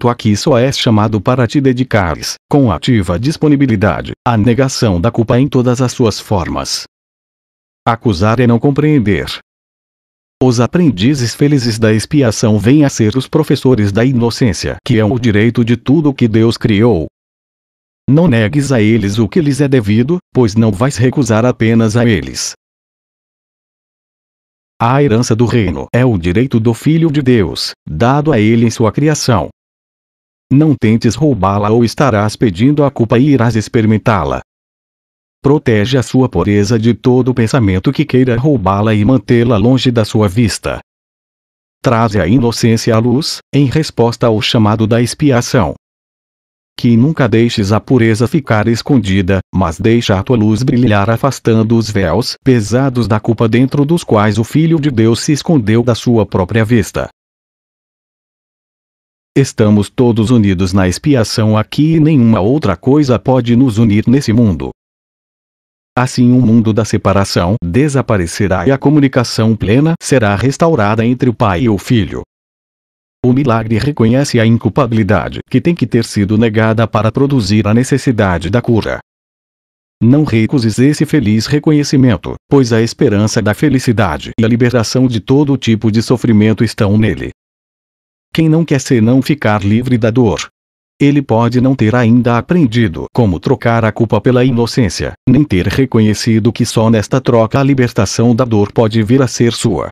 Tu aqui só és chamado para te dedicares, com ativa disponibilidade, à negação da culpa em todas as suas formas. Acusar é não compreender. Os aprendizes felizes da expiação vêm a ser os professores da inocência, que é o direito de tudo o que Deus criou. Não negues a eles o que lhes é devido, pois não vais recusar apenas a eles, a herança do reino é o direito do Filho de Deus, dado a ele em sua criação. Não tentes roubá-la ou estarás pedindo a culpa e irás experimentá-la. Protege a sua pureza de todo pensamento que queira roubá-la e mantê-la longe da sua vista. Traze a inocência à luz, em resposta ao chamado da expiação que nunca deixes a pureza ficar escondida, mas deixa a tua luz brilhar afastando os véus pesados da culpa dentro dos quais o Filho de Deus se escondeu da sua própria vista. Estamos todos unidos na expiação aqui e nenhuma outra coisa pode nos unir nesse mundo. Assim o mundo da separação desaparecerá e a comunicação plena será restaurada entre o Pai e o Filho. O milagre reconhece a inculpabilidade que tem que ter sido negada para produzir a necessidade da cura. Não recuses esse feliz reconhecimento, pois a esperança da felicidade e a liberação de todo tipo de sofrimento estão nele. Quem não quer senão ficar livre da dor? Ele pode não ter ainda aprendido como trocar a culpa pela inocência, nem ter reconhecido que só nesta troca a libertação da dor pode vir a ser sua.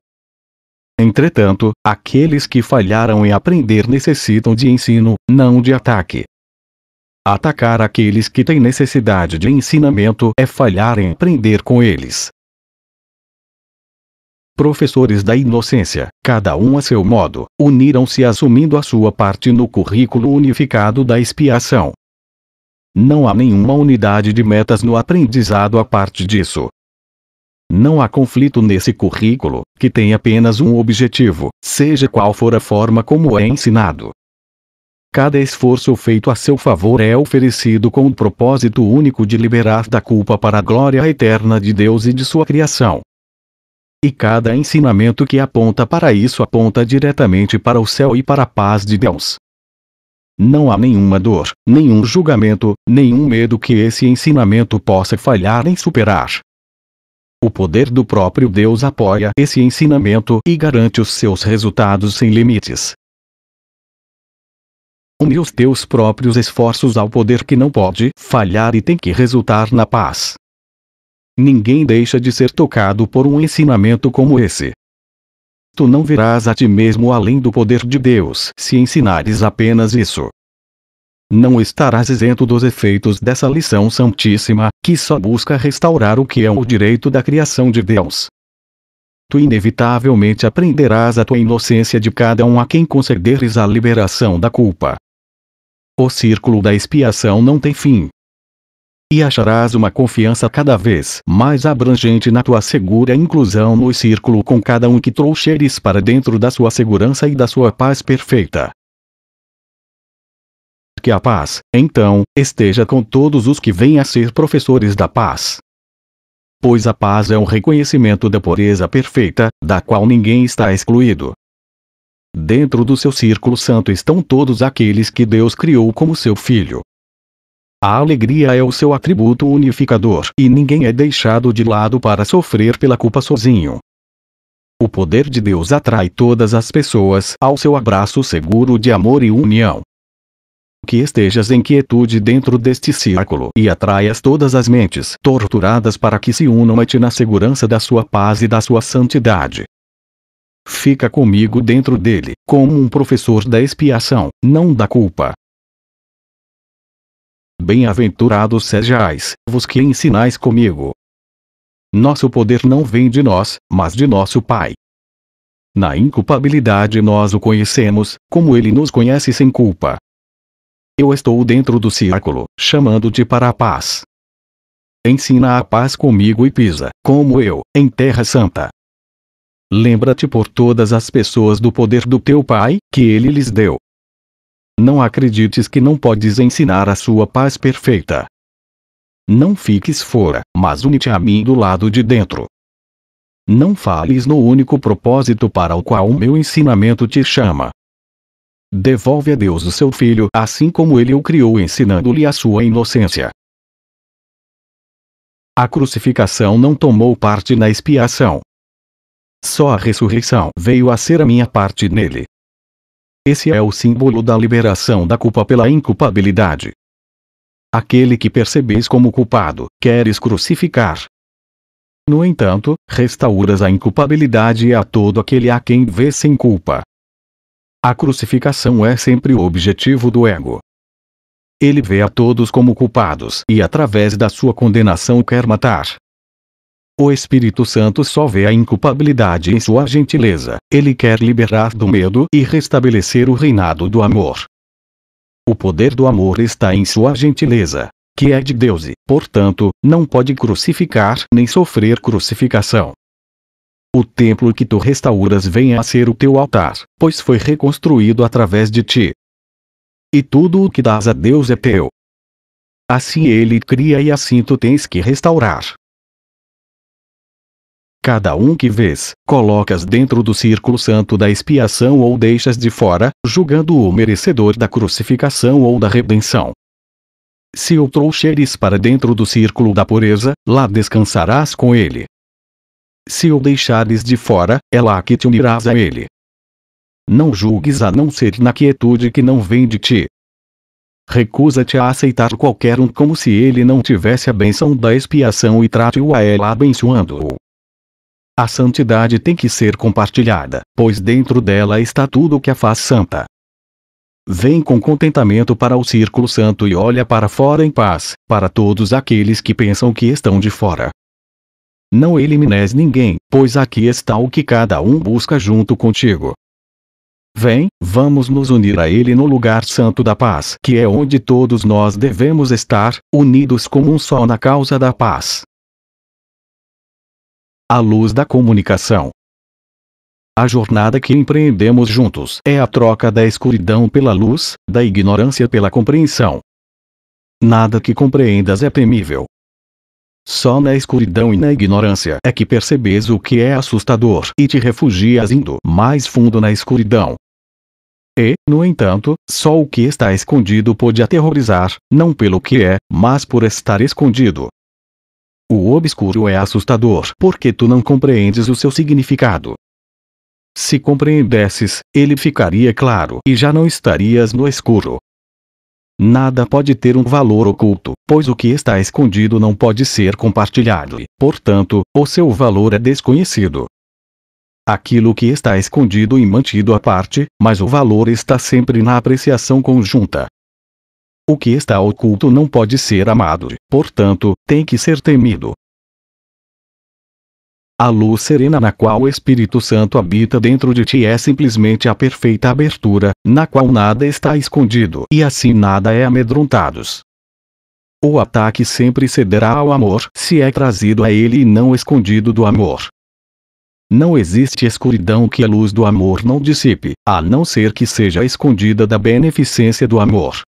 Entretanto, aqueles que falharam em aprender necessitam de ensino, não de ataque. Atacar aqueles que têm necessidade de ensinamento é falhar em aprender com eles. Professores da inocência, cada um a seu modo, uniram-se assumindo a sua parte no currículo unificado da expiação. Não há nenhuma unidade de metas no aprendizado a parte disso, não há conflito nesse currículo, que tem apenas um objetivo, seja qual for a forma como é ensinado. Cada esforço feito a seu favor é oferecido com o propósito único de liberar da culpa para a glória eterna de Deus e de sua criação. E cada ensinamento que aponta para isso aponta diretamente para o céu e para a paz de Deus. Não há nenhuma dor, nenhum julgamento, nenhum medo que esse ensinamento possa falhar em superar. O poder do próprio Deus apoia esse ensinamento e garante os seus resultados sem limites. Une os teus próprios esforços ao poder que não pode falhar e tem que resultar na paz. Ninguém deixa de ser tocado por um ensinamento como esse. Tu não verás a ti mesmo além do poder de Deus se ensinares apenas isso não estarás isento dos efeitos dessa lição santíssima, que só busca restaurar o que é o direito da criação de Deus. Tu inevitavelmente aprenderás a tua inocência de cada um a quem concederes a liberação da culpa. O círculo da expiação não tem fim. E acharás uma confiança cada vez mais abrangente na tua segura inclusão no círculo com cada um que trouxeres para dentro da sua segurança e da sua paz perfeita que a paz, então, esteja com todos os que vêm a ser professores da paz. Pois a paz é o reconhecimento da pureza perfeita, da qual ninguém está excluído. Dentro do seu círculo santo estão todos aqueles que Deus criou como seu filho. A alegria é o seu atributo unificador e ninguém é deixado de lado para sofrer pela culpa sozinho. O poder de Deus atrai todas as pessoas ao seu abraço seguro de amor e união que estejas em quietude dentro deste círculo e atraias todas as mentes torturadas para que se unam a ti na segurança da sua paz e da sua santidade. Fica comigo dentro dele, como um professor da expiação, não da culpa. Bem-aventurados sejais, vos que ensinais comigo. Nosso poder não vem de nós, mas de nosso Pai. Na inculpabilidade nós o conhecemos, como ele nos conhece sem culpa. Eu estou dentro do círculo, chamando-te para a paz. Ensina a paz comigo e pisa, como eu, em Terra Santa. Lembra-te por todas as pessoas do poder do teu Pai, que ele lhes deu. Não acredites que não podes ensinar a sua paz perfeita. Não fiques fora, mas une-te a mim do lado de dentro. Não fales no único propósito para o qual o meu ensinamento te chama. Devolve a Deus o seu filho assim como ele o criou ensinando-lhe a sua inocência. A crucificação não tomou parte na expiação. Só a ressurreição veio a ser a minha parte nele. Esse é o símbolo da liberação da culpa pela inculpabilidade. Aquele que percebeis como culpado, queres crucificar. No entanto, restauras a inculpabilidade a todo aquele a quem vês sem culpa. A crucificação é sempre o objetivo do ego. Ele vê a todos como culpados e, através da sua condenação, quer matar. O Espírito Santo só vê a inculpabilidade em sua gentileza, ele quer liberar do medo e restabelecer o reinado do amor. O poder do amor está em sua gentileza, que é de Deus e, portanto, não pode crucificar nem sofrer crucificação. O templo que tu restauras venha a ser o teu altar, pois foi reconstruído através de ti. E tudo o que dás a Deus é teu. Assim ele cria e assim tu tens que restaurar. Cada um que vês, colocas dentro do círculo santo da expiação ou deixas de fora, julgando-o merecedor da crucificação ou da redenção. Se o trouxeres para dentro do círculo da pureza, lá descansarás com ele, se o deixares de fora, é lá que te unirás a ele. Não julgues a não ser na quietude que não vem de ti. Recusa-te a aceitar qualquer um como se ele não tivesse a benção da expiação e trate-o a ela abençoando-o. A santidade tem que ser compartilhada, pois dentro dela está tudo o que a faz santa. Vem com contentamento para o círculo santo e olha para fora em paz, para todos aqueles que pensam que estão de fora. Não elimines ninguém, pois aqui está o que cada um busca junto contigo. Vem, vamos nos unir a Ele no lugar santo da paz, que é onde todos nós devemos estar, unidos como um só na causa da paz. A luz da comunicação. A jornada que empreendemos juntos é a troca da escuridão pela luz, da ignorância pela compreensão. Nada que compreendas é temível, só na escuridão e na ignorância é que percebes o que é assustador e te refugias indo mais fundo na escuridão. E, no entanto, só o que está escondido pode aterrorizar, não pelo que é, mas por estar escondido. O obscuro é assustador porque tu não compreendes o seu significado. Se compreendesses, ele ficaria claro e já não estarias no escuro. Nada pode ter um valor oculto, pois o que está escondido não pode ser compartilhado e, portanto, o seu valor é desconhecido. Aquilo que está escondido e mantido à parte, mas o valor está sempre na apreciação conjunta. O que está oculto não pode ser amado, e, portanto, tem que ser temido. A luz serena na qual o Espírito Santo habita dentro de ti é simplesmente a perfeita abertura, na qual nada está escondido e assim nada é amedrontados. O ataque sempre cederá ao amor se é trazido a ele e não escondido do amor. Não existe escuridão que a luz do amor não dissipe, a não ser que seja escondida da beneficência do amor.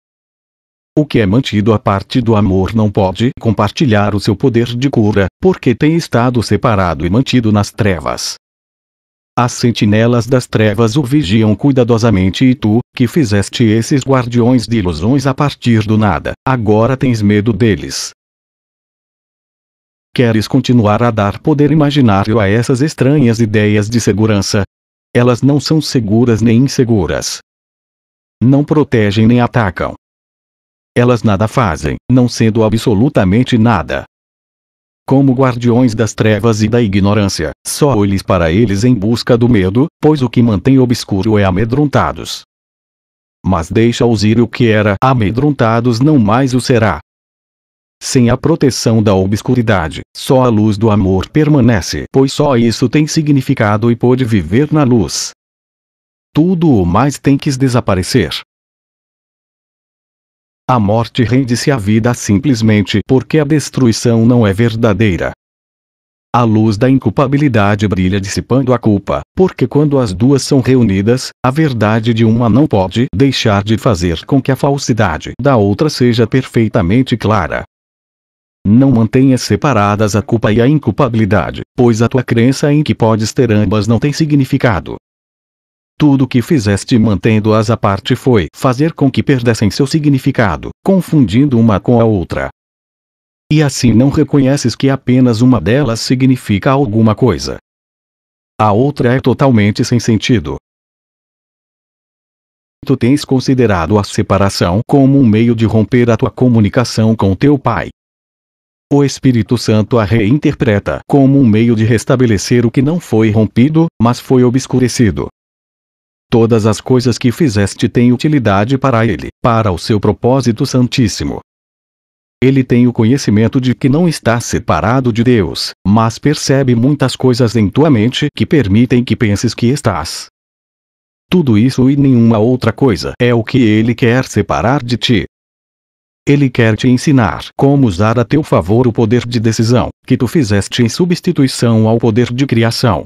O que é mantido à parte do amor não pode compartilhar o seu poder de cura, porque tem estado separado e mantido nas trevas. As sentinelas das trevas o vigiam cuidadosamente e tu, que fizeste esses guardiões de ilusões a partir do nada, agora tens medo deles. Queres continuar a dar poder imaginário a essas estranhas ideias de segurança? Elas não são seguras nem inseguras. Não protegem nem atacam elas nada fazem, não sendo absolutamente nada. Como guardiões das trevas e da ignorância, só olhes para eles em busca do medo, pois o que mantém obscuro é amedrontados. Mas deixa-os ir o que era amedrontados não mais o será. Sem a proteção da obscuridade, só a luz do amor permanece, pois só isso tem significado e pode viver na luz. Tudo o mais tem que desaparecer. A morte rende-se à vida simplesmente porque a destruição não é verdadeira. A luz da inculpabilidade brilha dissipando a culpa, porque quando as duas são reunidas, a verdade de uma não pode deixar de fazer com que a falsidade da outra seja perfeitamente clara. Não mantenha separadas a culpa e a inculpabilidade, pois a tua crença em que podes ter ambas não tem significado. Tudo o que fizeste mantendo-as à parte foi fazer com que perdessem seu significado, confundindo uma com a outra. E assim não reconheces que apenas uma delas significa alguma coisa. A outra é totalmente sem sentido. Tu tens considerado a separação como um meio de romper a tua comunicação com teu Pai. O Espírito Santo a reinterpreta como um meio de restabelecer o que não foi rompido, mas foi obscurecido. Todas as coisas que fizeste têm utilidade para ele, para o seu propósito santíssimo. Ele tem o conhecimento de que não está separado de Deus, mas percebe muitas coisas em tua mente que permitem que penses que estás. Tudo isso e nenhuma outra coisa é o que ele quer separar de ti. Ele quer te ensinar como usar a teu favor o poder de decisão que tu fizeste em substituição ao poder de criação.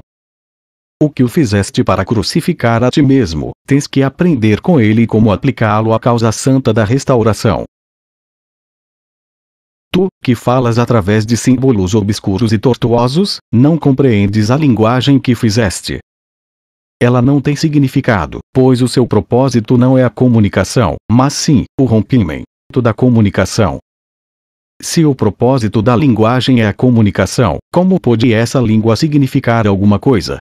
O que o fizeste para crucificar a ti mesmo, tens que aprender com ele como aplicá-lo à causa santa da restauração. Tu, que falas através de símbolos obscuros e tortuosos, não compreendes a linguagem que fizeste. Ela não tem significado, pois o seu propósito não é a comunicação, mas sim o rompimento da comunicação. Se o propósito da linguagem é a comunicação, como pode essa língua significar alguma coisa?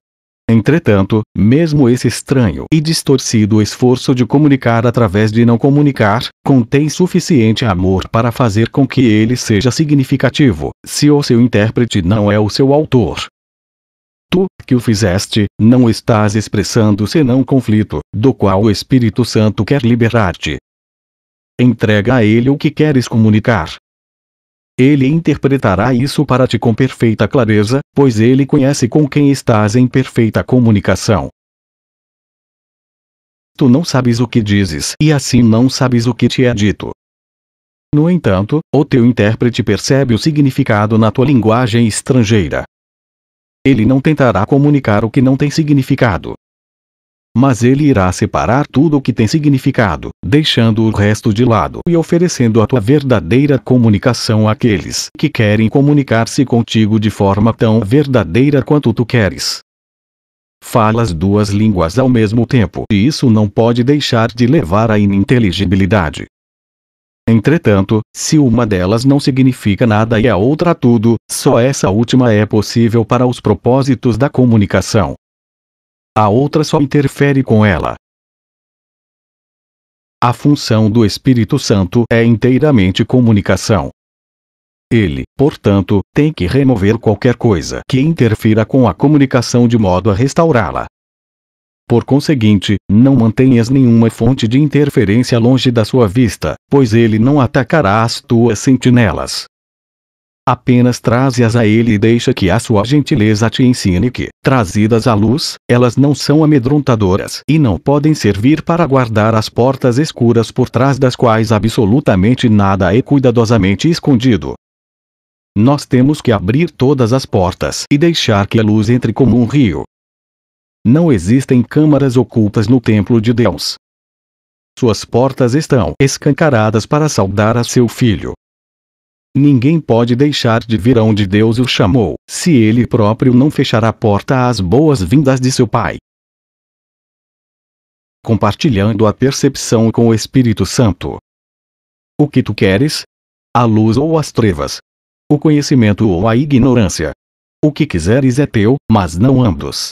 Entretanto, mesmo esse estranho e distorcido esforço de comunicar através de não comunicar, contém suficiente amor para fazer com que ele seja significativo, se o seu intérprete não é o seu autor. Tu, que o fizeste, não estás expressando senão conflito, do qual o Espírito Santo quer liberar-te. Entrega a ele o que queres comunicar, ele interpretará isso para ti com perfeita clareza, pois ele conhece com quem estás em perfeita comunicação. Tu não sabes o que dizes, e assim não sabes o que te é dito. No entanto, o teu intérprete percebe o significado na tua linguagem estrangeira. Ele não tentará comunicar o que não tem significado mas ele irá separar tudo o que tem significado, deixando o resto de lado e oferecendo a tua verdadeira comunicação àqueles que querem comunicar-se contigo de forma tão verdadeira quanto tu queres. Falas duas línguas ao mesmo tempo e isso não pode deixar de levar à ininteligibilidade. Entretanto, se uma delas não significa nada e a outra tudo, só essa última é possível para os propósitos da comunicação a outra só interfere com ela. A função do Espírito Santo é inteiramente comunicação. Ele, portanto, tem que remover qualquer coisa que interfira com a comunicação de modo a restaurá-la. Por conseguinte, não mantenhas nenhuma fonte de interferência longe da sua vista, pois ele não atacará as tuas sentinelas. Apenas traze-as a ele e deixa que a sua gentileza te ensine que, trazidas à luz, elas não são amedrontadoras e não podem servir para guardar as portas escuras por trás das quais absolutamente nada é cuidadosamente escondido. Nós temos que abrir todas as portas e deixar que a luz entre como um rio. Não existem câmaras ocultas no templo de Deus. Suas portas estão escancaradas para saudar a seu filho, Ninguém pode deixar de vir aonde Deus o chamou, se ele próprio não fechar a porta às boas-vindas de seu Pai. Compartilhando a percepção com o Espírito Santo. O que tu queres? A luz ou as trevas? O conhecimento ou a ignorância? O que quiseres é teu, mas não ambos.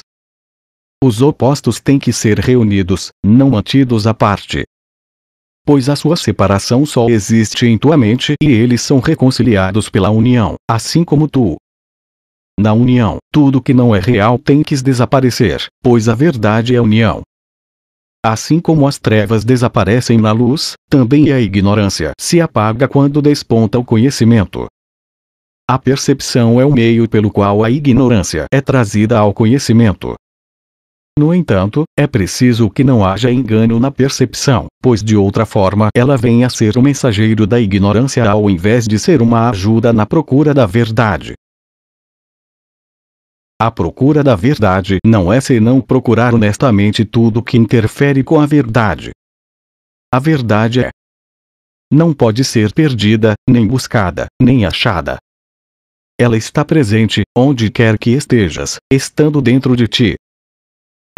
Os opostos têm que ser reunidos, não mantidos à parte pois a sua separação só existe em tua mente e eles são reconciliados pela união, assim como tu. Na união, tudo que não é real tem que desaparecer, pois a verdade é união. Assim como as trevas desaparecem na luz, também é a ignorância se apaga quando desponta o conhecimento. A percepção é o meio pelo qual a ignorância é trazida ao conhecimento. No entanto, é preciso que não haja engano na percepção, pois de outra forma ela vem a ser o mensageiro da ignorância ao invés de ser uma ajuda na procura da verdade. A procura da verdade não é senão procurar honestamente tudo que interfere com a verdade. A verdade é. Não pode ser perdida, nem buscada, nem achada. Ela está presente, onde quer que estejas, estando dentro de ti,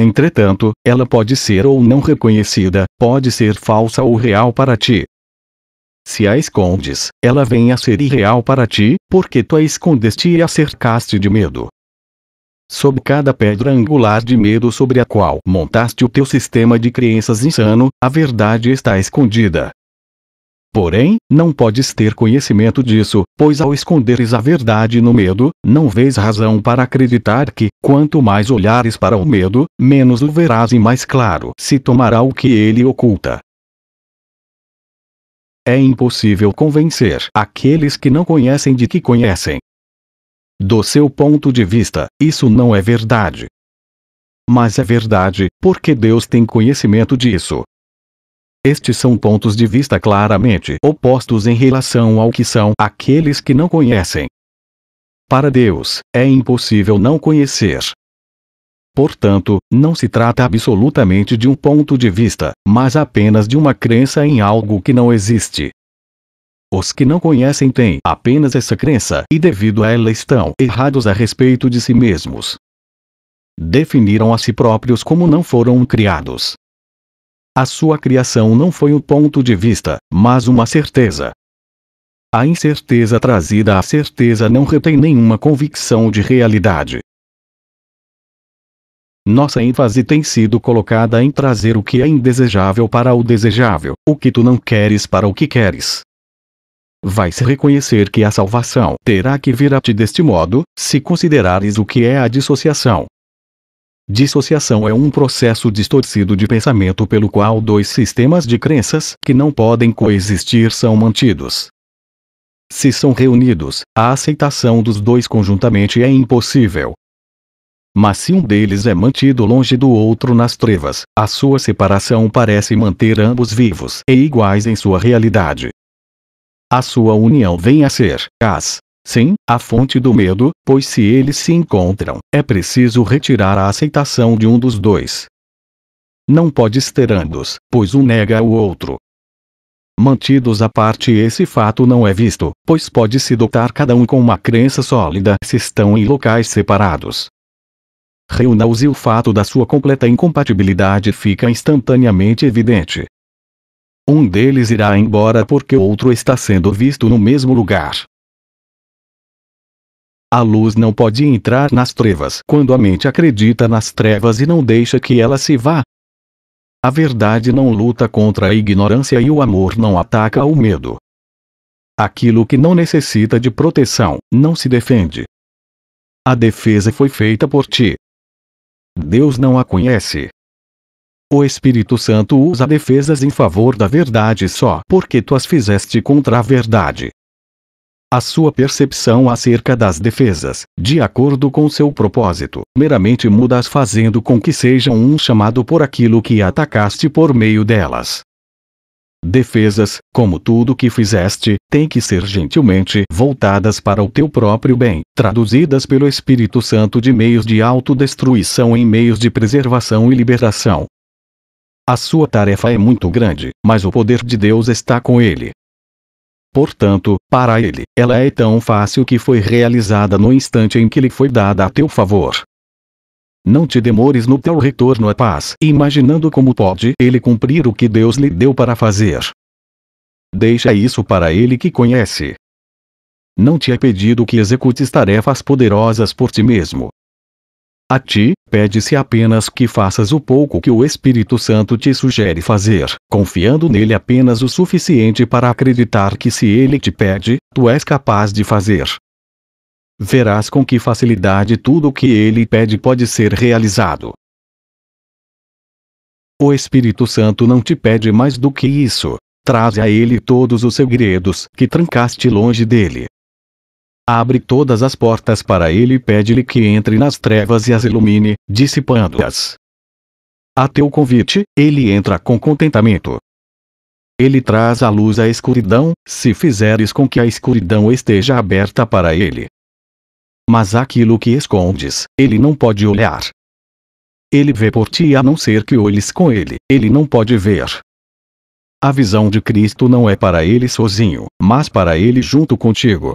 Entretanto, ela pode ser ou não reconhecida, pode ser falsa ou real para ti. Se a escondes, ela vem a ser irreal para ti, porque tu a escondeste e a cercaste de medo. Sob cada pedra angular de medo sobre a qual montaste o teu sistema de crenças insano, a verdade está escondida. Porém, não podes ter conhecimento disso, pois ao esconderes a verdade no medo, não vês razão para acreditar que, quanto mais olhares para o medo, menos o verás e mais claro se tomará o que ele oculta. É impossível convencer aqueles que não conhecem de que conhecem. Do seu ponto de vista, isso não é verdade. Mas é verdade, porque Deus tem conhecimento disso, estes são pontos de vista claramente opostos em relação ao que são aqueles que não conhecem. Para Deus, é impossível não conhecer. Portanto, não se trata absolutamente de um ponto de vista, mas apenas de uma crença em algo que não existe. Os que não conhecem têm apenas essa crença e, devido a ela, estão errados a respeito de si mesmos. Definiram a si próprios como não foram criados. A sua criação não foi um ponto de vista, mas uma certeza. A incerteza trazida à certeza não retém nenhuma convicção de realidade. Nossa ênfase tem sido colocada em trazer o que é indesejável para o desejável, o que tu não queres para o que queres. Vai-se reconhecer que a salvação terá que vir a ti deste modo, se considerares o que é a dissociação. Dissociação é um processo distorcido de pensamento pelo qual dois sistemas de crenças que não podem coexistir são mantidos. Se são reunidos, a aceitação dos dois conjuntamente é impossível. Mas se um deles é mantido longe do outro nas trevas, a sua separação parece manter ambos vivos e iguais em sua realidade. A sua união vem a ser, as, Sim, a fonte do medo, pois se eles se encontram, é preciso retirar a aceitação de um dos dois. Não podes ter ambos, pois um nega o outro. Mantidos à parte, esse fato não é visto, pois pode-se dotar cada um com uma crença sólida se estão em locais separados. Reúna-os e o fato da sua completa incompatibilidade fica instantaneamente evidente. Um deles irá embora porque o outro está sendo visto no mesmo lugar. A luz não pode entrar nas trevas quando a mente acredita nas trevas e não deixa que ela se vá. A verdade não luta contra a ignorância e o amor não ataca o medo. Aquilo que não necessita de proteção, não se defende. A defesa foi feita por ti. Deus não a conhece. O Espírito Santo usa defesas em favor da verdade só porque tu as fizeste contra a verdade a sua percepção acerca das defesas, de acordo com seu propósito, meramente mudas fazendo com que sejam um chamado por aquilo que atacaste por meio delas. Defesas, como tudo que fizeste, têm que ser gentilmente voltadas para o teu próprio bem, traduzidas pelo Espírito Santo de meios de autodestruição em meios de preservação e liberação. A sua tarefa é muito grande, mas o poder de Deus está com ele, Portanto, para ele, ela é tão fácil que foi realizada no instante em que lhe foi dada a teu favor. Não te demores no teu retorno à paz, imaginando como pode ele cumprir o que Deus lhe deu para fazer. Deixa isso para ele que conhece. Não te é pedido que executes tarefas poderosas por ti mesmo, a ti, pede-se apenas que faças o pouco que o Espírito Santo te sugere fazer, confiando nele apenas o suficiente para acreditar que se ele te pede, tu és capaz de fazer. Verás com que facilidade tudo o que ele pede pode ser realizado. O Espírito Santo não te pede mais do que isso. Traze a ele todos os segredos que trancaste longe dele, abre todas as portas para ele e pede-lhe que entre nas trevas e as ilumine, dissipando-as. A teu convite, ele entra com contentamento. Ele traz a luz à escuridão, se fizeres com que a escuridão esteja aberta para ele. Mas aquilo que escondes, ele não pode olhar. Ele vê por ti a não ser que olhes com ele, ele não pode ver. A visão de Cristo não é para ele sozinho, mas para ele junto contigo,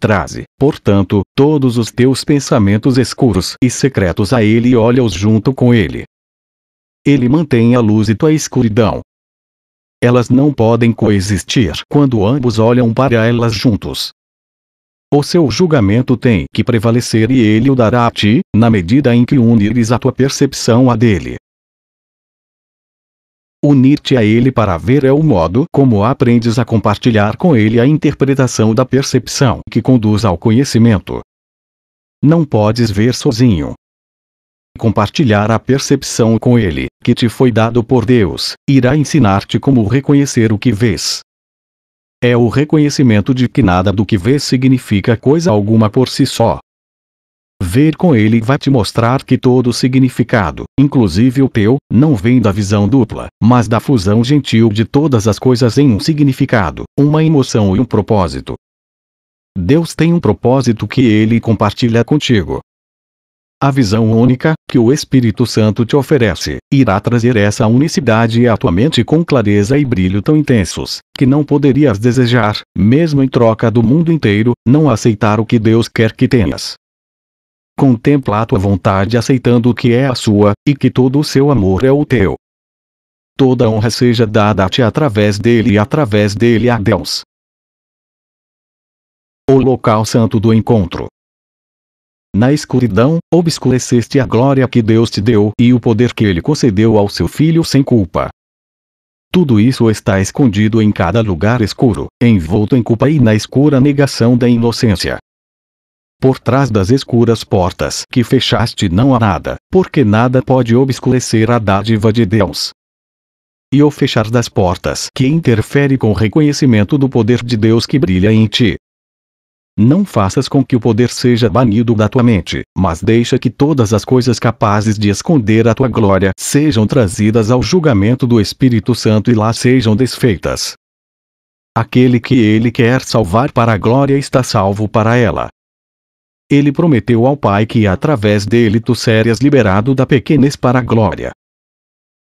Traze, portanto, todos os teus pensamentos escuros e secretos a ele e olha-os junto com ele. Ele mantém a luz e tua escuridão. Elas não podem coexistir quando ambos olham para elas juntos. O seu julgamento tem que prevalecer e ele o dará a ti, na medida em que unires a tua percepção à dele. Unir-te a ele para ver é o modo como aprendes a compartilhar com ele a interpretação da percepção que conduz ao conhecimento. Não podes ver sozinho. Compartilhar a percepção com ele, que te foi dado por Deus, irá ensinar-te como reconhecer o que vês. É o reconhecimento de que nada do que vês significa coisa alguma por si só, Ver com ele vai te mostrar que todo o significado, inclusive o teu, não vem da visão dupla, mas da fusão gentil de todas as coisas em um significado, uma emoção e um propósito. Deus tem um propósito que ele compartilha contigo. A visão única que o Espírito Santo te oferece irá trazer essa unicidade à tua mente com clareza e brilho tão intensos que não poderias desejar, mesmo em troca do mundo inteiro, não aceitar o que Deus quer que tenhas contempla a tua vontade aceitando o que é a sua, e que todo o seu amor é o teu. Toda honra seja dada a ti através dele e através dele a Deus. O local santo do encontro. Na escuridão, obscureceste a glória que Deus te deu e o poder que ele concedeu ao seu filho sem culpa. Tudo isso está escondido em cada lugar escuro, envolto em culpa e na escura negação da inocência. Por trás das escuras portas que fechaste não há nada, porque nada pode obscurecer a dádiva de Deus. E o fechar das portas que interfere com o reconhecimento do poder de Deus que brilha em ti, não faças com que o poder seja banido da tua mente, mas deixa que todas as coisas capazes de esconder a tua glória sejam trazidas ao julgamento do Espírito Santo e lá sejam desfeitas. Aquele que ele quer salvar para a glória está salvo para ela, ele prometeu ao Pai que através dele tu serias liberado da pequenez para a glória.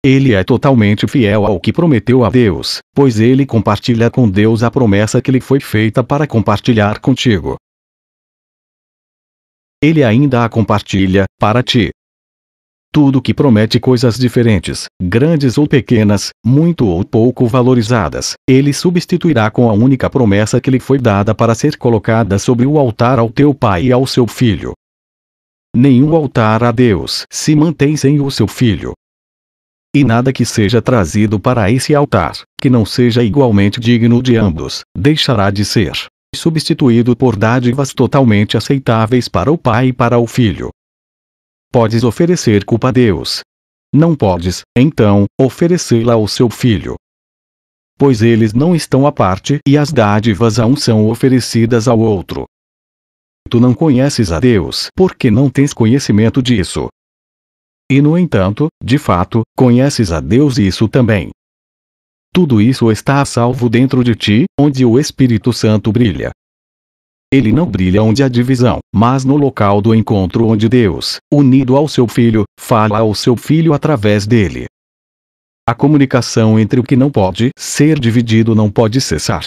Ele é totalmente fiel ao que prometeu a Deus, pois ele compartilha com Deus a promessa que lhe foi feita para compartilhar contigo. Ele ainda a compartilha, para ti tudo que promete coisas diferentes, grandes ou pequenas, muito ou pouco valorizadas, ele substituirá com a única promessa que lhe foi dada para ser colocada sobre o altar ao teu pai e ao seu filho. Nenhum altar a Deus se mantém sem o seu filho. E nada que seja trazido para esse altar, que não seja igualmente digno de ambos, deixará de ser substituído por dádivas totalmente aceitáveis para o pai e para o filho podes oferecer culpa a Deus. Não podes, então, oferecê-la ao seu filho. Pois eles não estão à parte e as dádivas a um são oferecidas ao outro. Tu não conheces a Deus porque não tens conhecimento disso. E no entanto, de fato, conheces a Deus isso também. Tudo isso está a salvo dentro de ti, onde o Espírito Santo brilha. Ele não brilha onde há divisão, mas no local do encontro onde Deus, unido ao seu Filho, fala ao seu Filho através dele. A comunicação entre o que não pode ser dividido não pode cessar.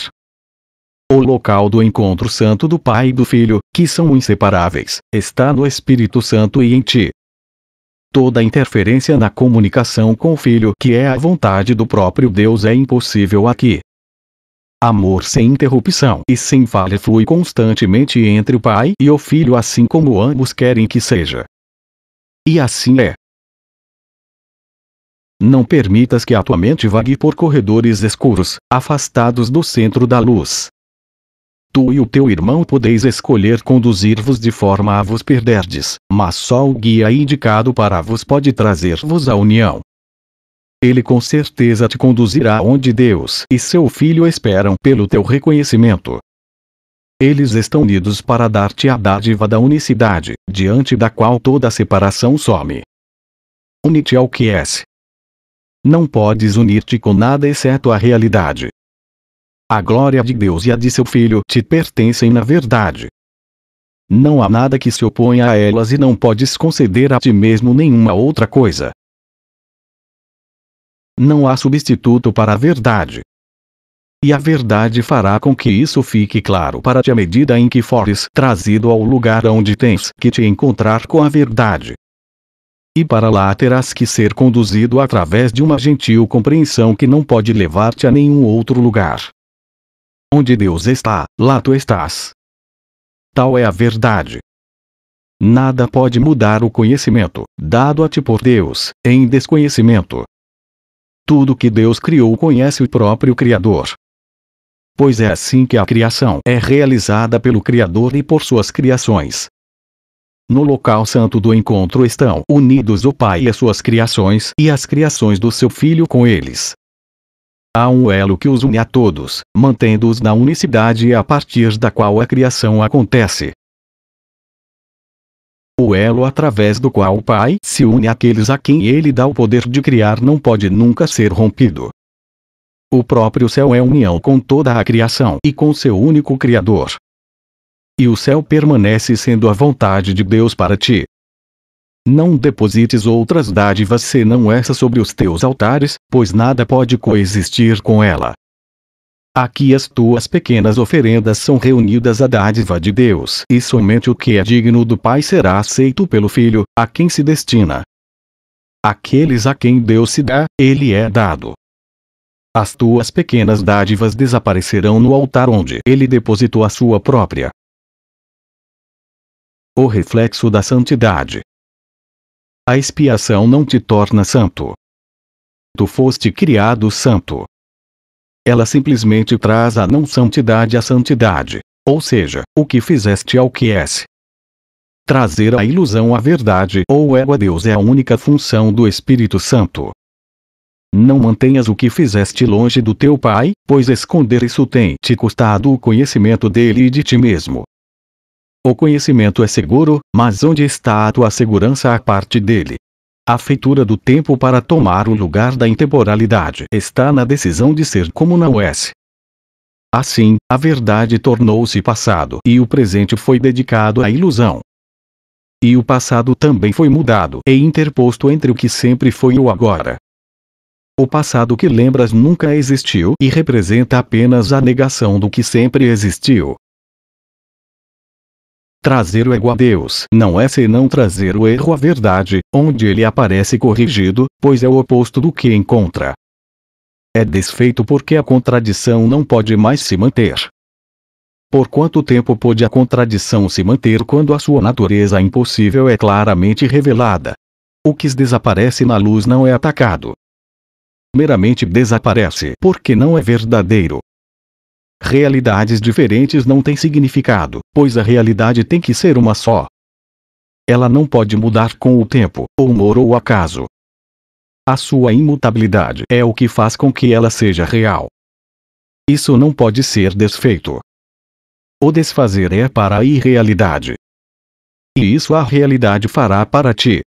O local do encontro santo do Pai e do Filho, que são inseparáveis, está no Espírito Santo e em ti. Toda interferência na comunicação com o Filho, que é a vontade do próprio Deus, é impossível aqui, Amor sem interrupção e sem falha flui constantemente entre o pai e o filho assim como ambos querem que seja. E assim é. Não permitas que a tua mente vague por corredores escuros, afastados do centro da luz. Tu e o teu irmão podeis escolher conduzir-vos de forma a vos perderdes, mas só o guia indicado para vos pode trazer-vos à união, ele com certeza te conduzirá onde Deus e seu Filho esperam pelo teu reconhecimento. Eles estão unidos para dar-te a dádiva da unicidade, diante da qual toda separação some. Une-te ao que és. Não podes unir-te com nada exceto a realidade. A glória de Deus e a de seu Filho te pertencem na verdade. Não há nada que se oponha a elas e não podes conceder a ti mesmo nenhuma outra coisa. Não há substituto para a verdade. E a verdade fará com que isso fique claro para ti à medida em que fores trazido ao lugar onde tens que te encontrar com a verdade. E para lá terás que ser conduzido através de uma gentil compreensão que não pode levar-te a nenhum outro lugar. Onde Deus está, lá tu estás. Tal é a verdade. Nada pode mudar o conhecimento, dado a ti por Deus, em desconhecimento. Tudo que Deus criou conhece o próprio Criador. Pois é assim que a criação é realizada pelo Criador e por suas criações. No local santo do encontro estão unidos o Pai e as suas criações e as criações do seu Filho com eles. Há um elo que os une a todos, mantendo-os na unicidade a partir da qual a criação acontece. O elo através do qual o Pai se une àqueles a quem ele dá o poder de criar não pode nunca ser rompido. O próprio céu é união com toda a criação e com seu único Criador. E o céu permanece sendo a vontade de Deus para ti. Não deposites outras dádivas senão essa sobre os teus altares, pois nada pode coexistir com ela. Aqui as tuas pequenas oferendas são reunidas à dádiva de Deus, e somente o que é digno do Pai será aceito pelo Filho, a quem se destina. Aqueles a quem Deus se dá, ele é dado. As tuas pequenas dádivas desaparecerão no altar onde ele depositou a sua própria. O reflexo da santidade. A expiação não te torna santo. Tu foste criado santo ela simplesmente traz a não santidade à santidade. Ou seja, o que fizeste ao que és. Trazer a ilusão à verdade ou ego é a Deus é a única função do Espírito Santo. Não mantenhas o que fizeste longe do teu Pai, pois esconder isso tem te custado o conhecimento dele e de ti mesmo. O conhecimento é seguro, mas onde está a tua segurança à parte dele? A feitura do tempo para tomar o lugar da intemporalidade está na decisão de ser como na é. Assim, a verdade tornou-se passado e o presente foi dedicado à ilusão. E o passado também foi mudado e interposto entre o que sempre foi e o agora. O passado que lembras nunca existiu e representa apenas a negação do que sempre existiu. Trazer o ego a Deus não é senão trazer o erro à verdade, onde ele aparece corrigido, pois é o oposto do que encontra. É desfeito porque a contradição não pode mais se manter. Por quanto tempo pode a contradição se manter quando a sua natureza impossível é claramente revelada? O que desaparece na luz não é atacado. Meramente desaparece porque não é verdadeiro, realidades diferentes não têm significado, pois a realidade tem que ser uma só. Ela não pode mudar com o tempo, o humor ou o acaso. A sua imutabilidade é o que faz com que ela seja real. Isso não pode ser desfeito. O desfazer é para a irrealidade. E isso a realidade fará para ti.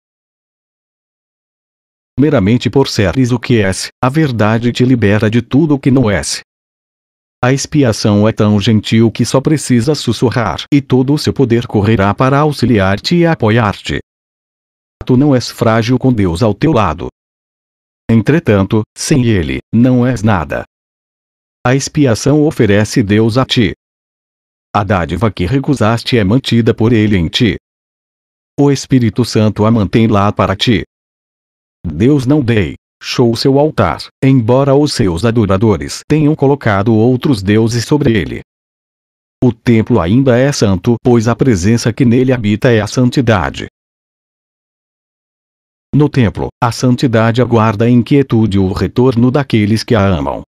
Meramente por seres o que és, a verdade te libera de tudo o que não és, a expiação é tão gentil que só precisa sussurrar e todo o seu poder correrá para auxiliar-te e apoiar-te. Tu não és frágil com Deus ao teu lado. Entretanto, sem Ele, não és nada. A expiação oferece Deus a ti. A dádiva que recusaste é mantida por Ele em ti. O Espírito Santo a mantém lá para ti. Deus não dei, show seu altar, embora os seus adoradores tenham colocado outros deuses sobre ele. O templo ainda é santo, pois a presença que nele habita é a santidade. No templo, a santidade aguarda em quietude o retorno daqueles que a amam.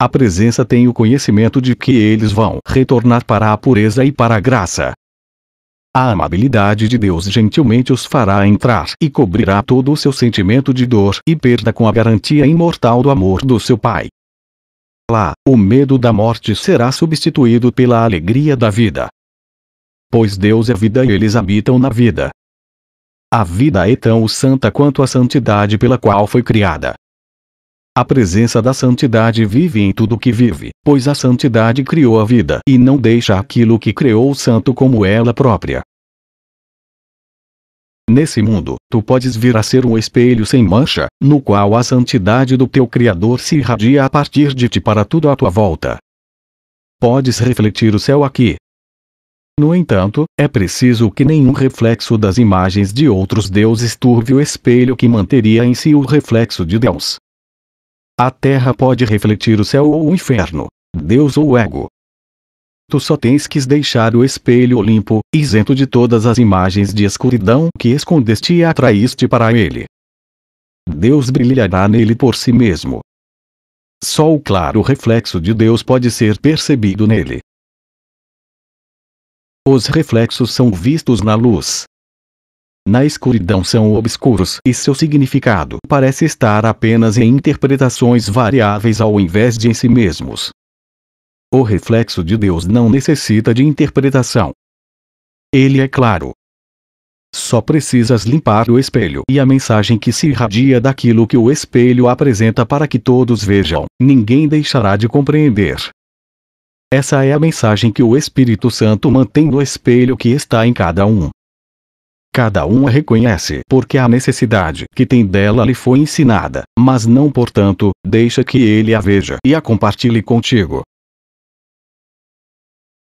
A presença tem o conhecimento de que eles vão retornar para a pureza e para a graça. A amabilidade de Deus gentilmente os fará entrar e cobrirá todo o seu sentimento de dor e perda com a garantia imortal do amor do seu Pai. Lá, o medo da morte será substituído pela alegria da vida. Pois Deus é vida e eles habitam na vida. A vida é tão santa quanto a santidade pela qual foi criada. A presença da santidade vive em tudo que vive, pois a santidade criou a vida e não deixa aquilo que criou o santo como ela própria. Nesse mundo, tu podes vir a ser um espelho sem mancha, no qual a santidade do teu Criador se irradia a partir de ti para tudo à tua volta. Podes refletir o céu aqui. No entanto, é preciso que nenhum reflexo das imagens de outros deuses turve o espelho que manteria em si o reflexo de Deus. A Terra pode refletir o céu ou o inferno, Deus ou o ego. Tu só tens que deixar o espelho limpo, isento de todas as imagens de escuridão que escondeste e atraíste para ele. Deus brilhará nele por si mesmo. Só o claro reflexo de Deus pode ser percebido nele. Os reflexos são vistos na luz na escuridão são obscuros e seu significado parece estar apenas em interpretações variáveis ao invés de em si mesmos. O reflexo de Deus não necessita de interpretação. Ele é claro. Só precisas limpar o espelho e a mensagem que se irradia daquilo que o espelho apresenta para que todos vejam, ninguém deixará de compreender. Essa é a mensagem que o Espírito Santo mantém no espelho que está em cada um. Cada um a reconhece porque a necessidade que tem dela lhe foi ensinada, mas não portanto, deixa que ele a veja e a compartilhe contigo.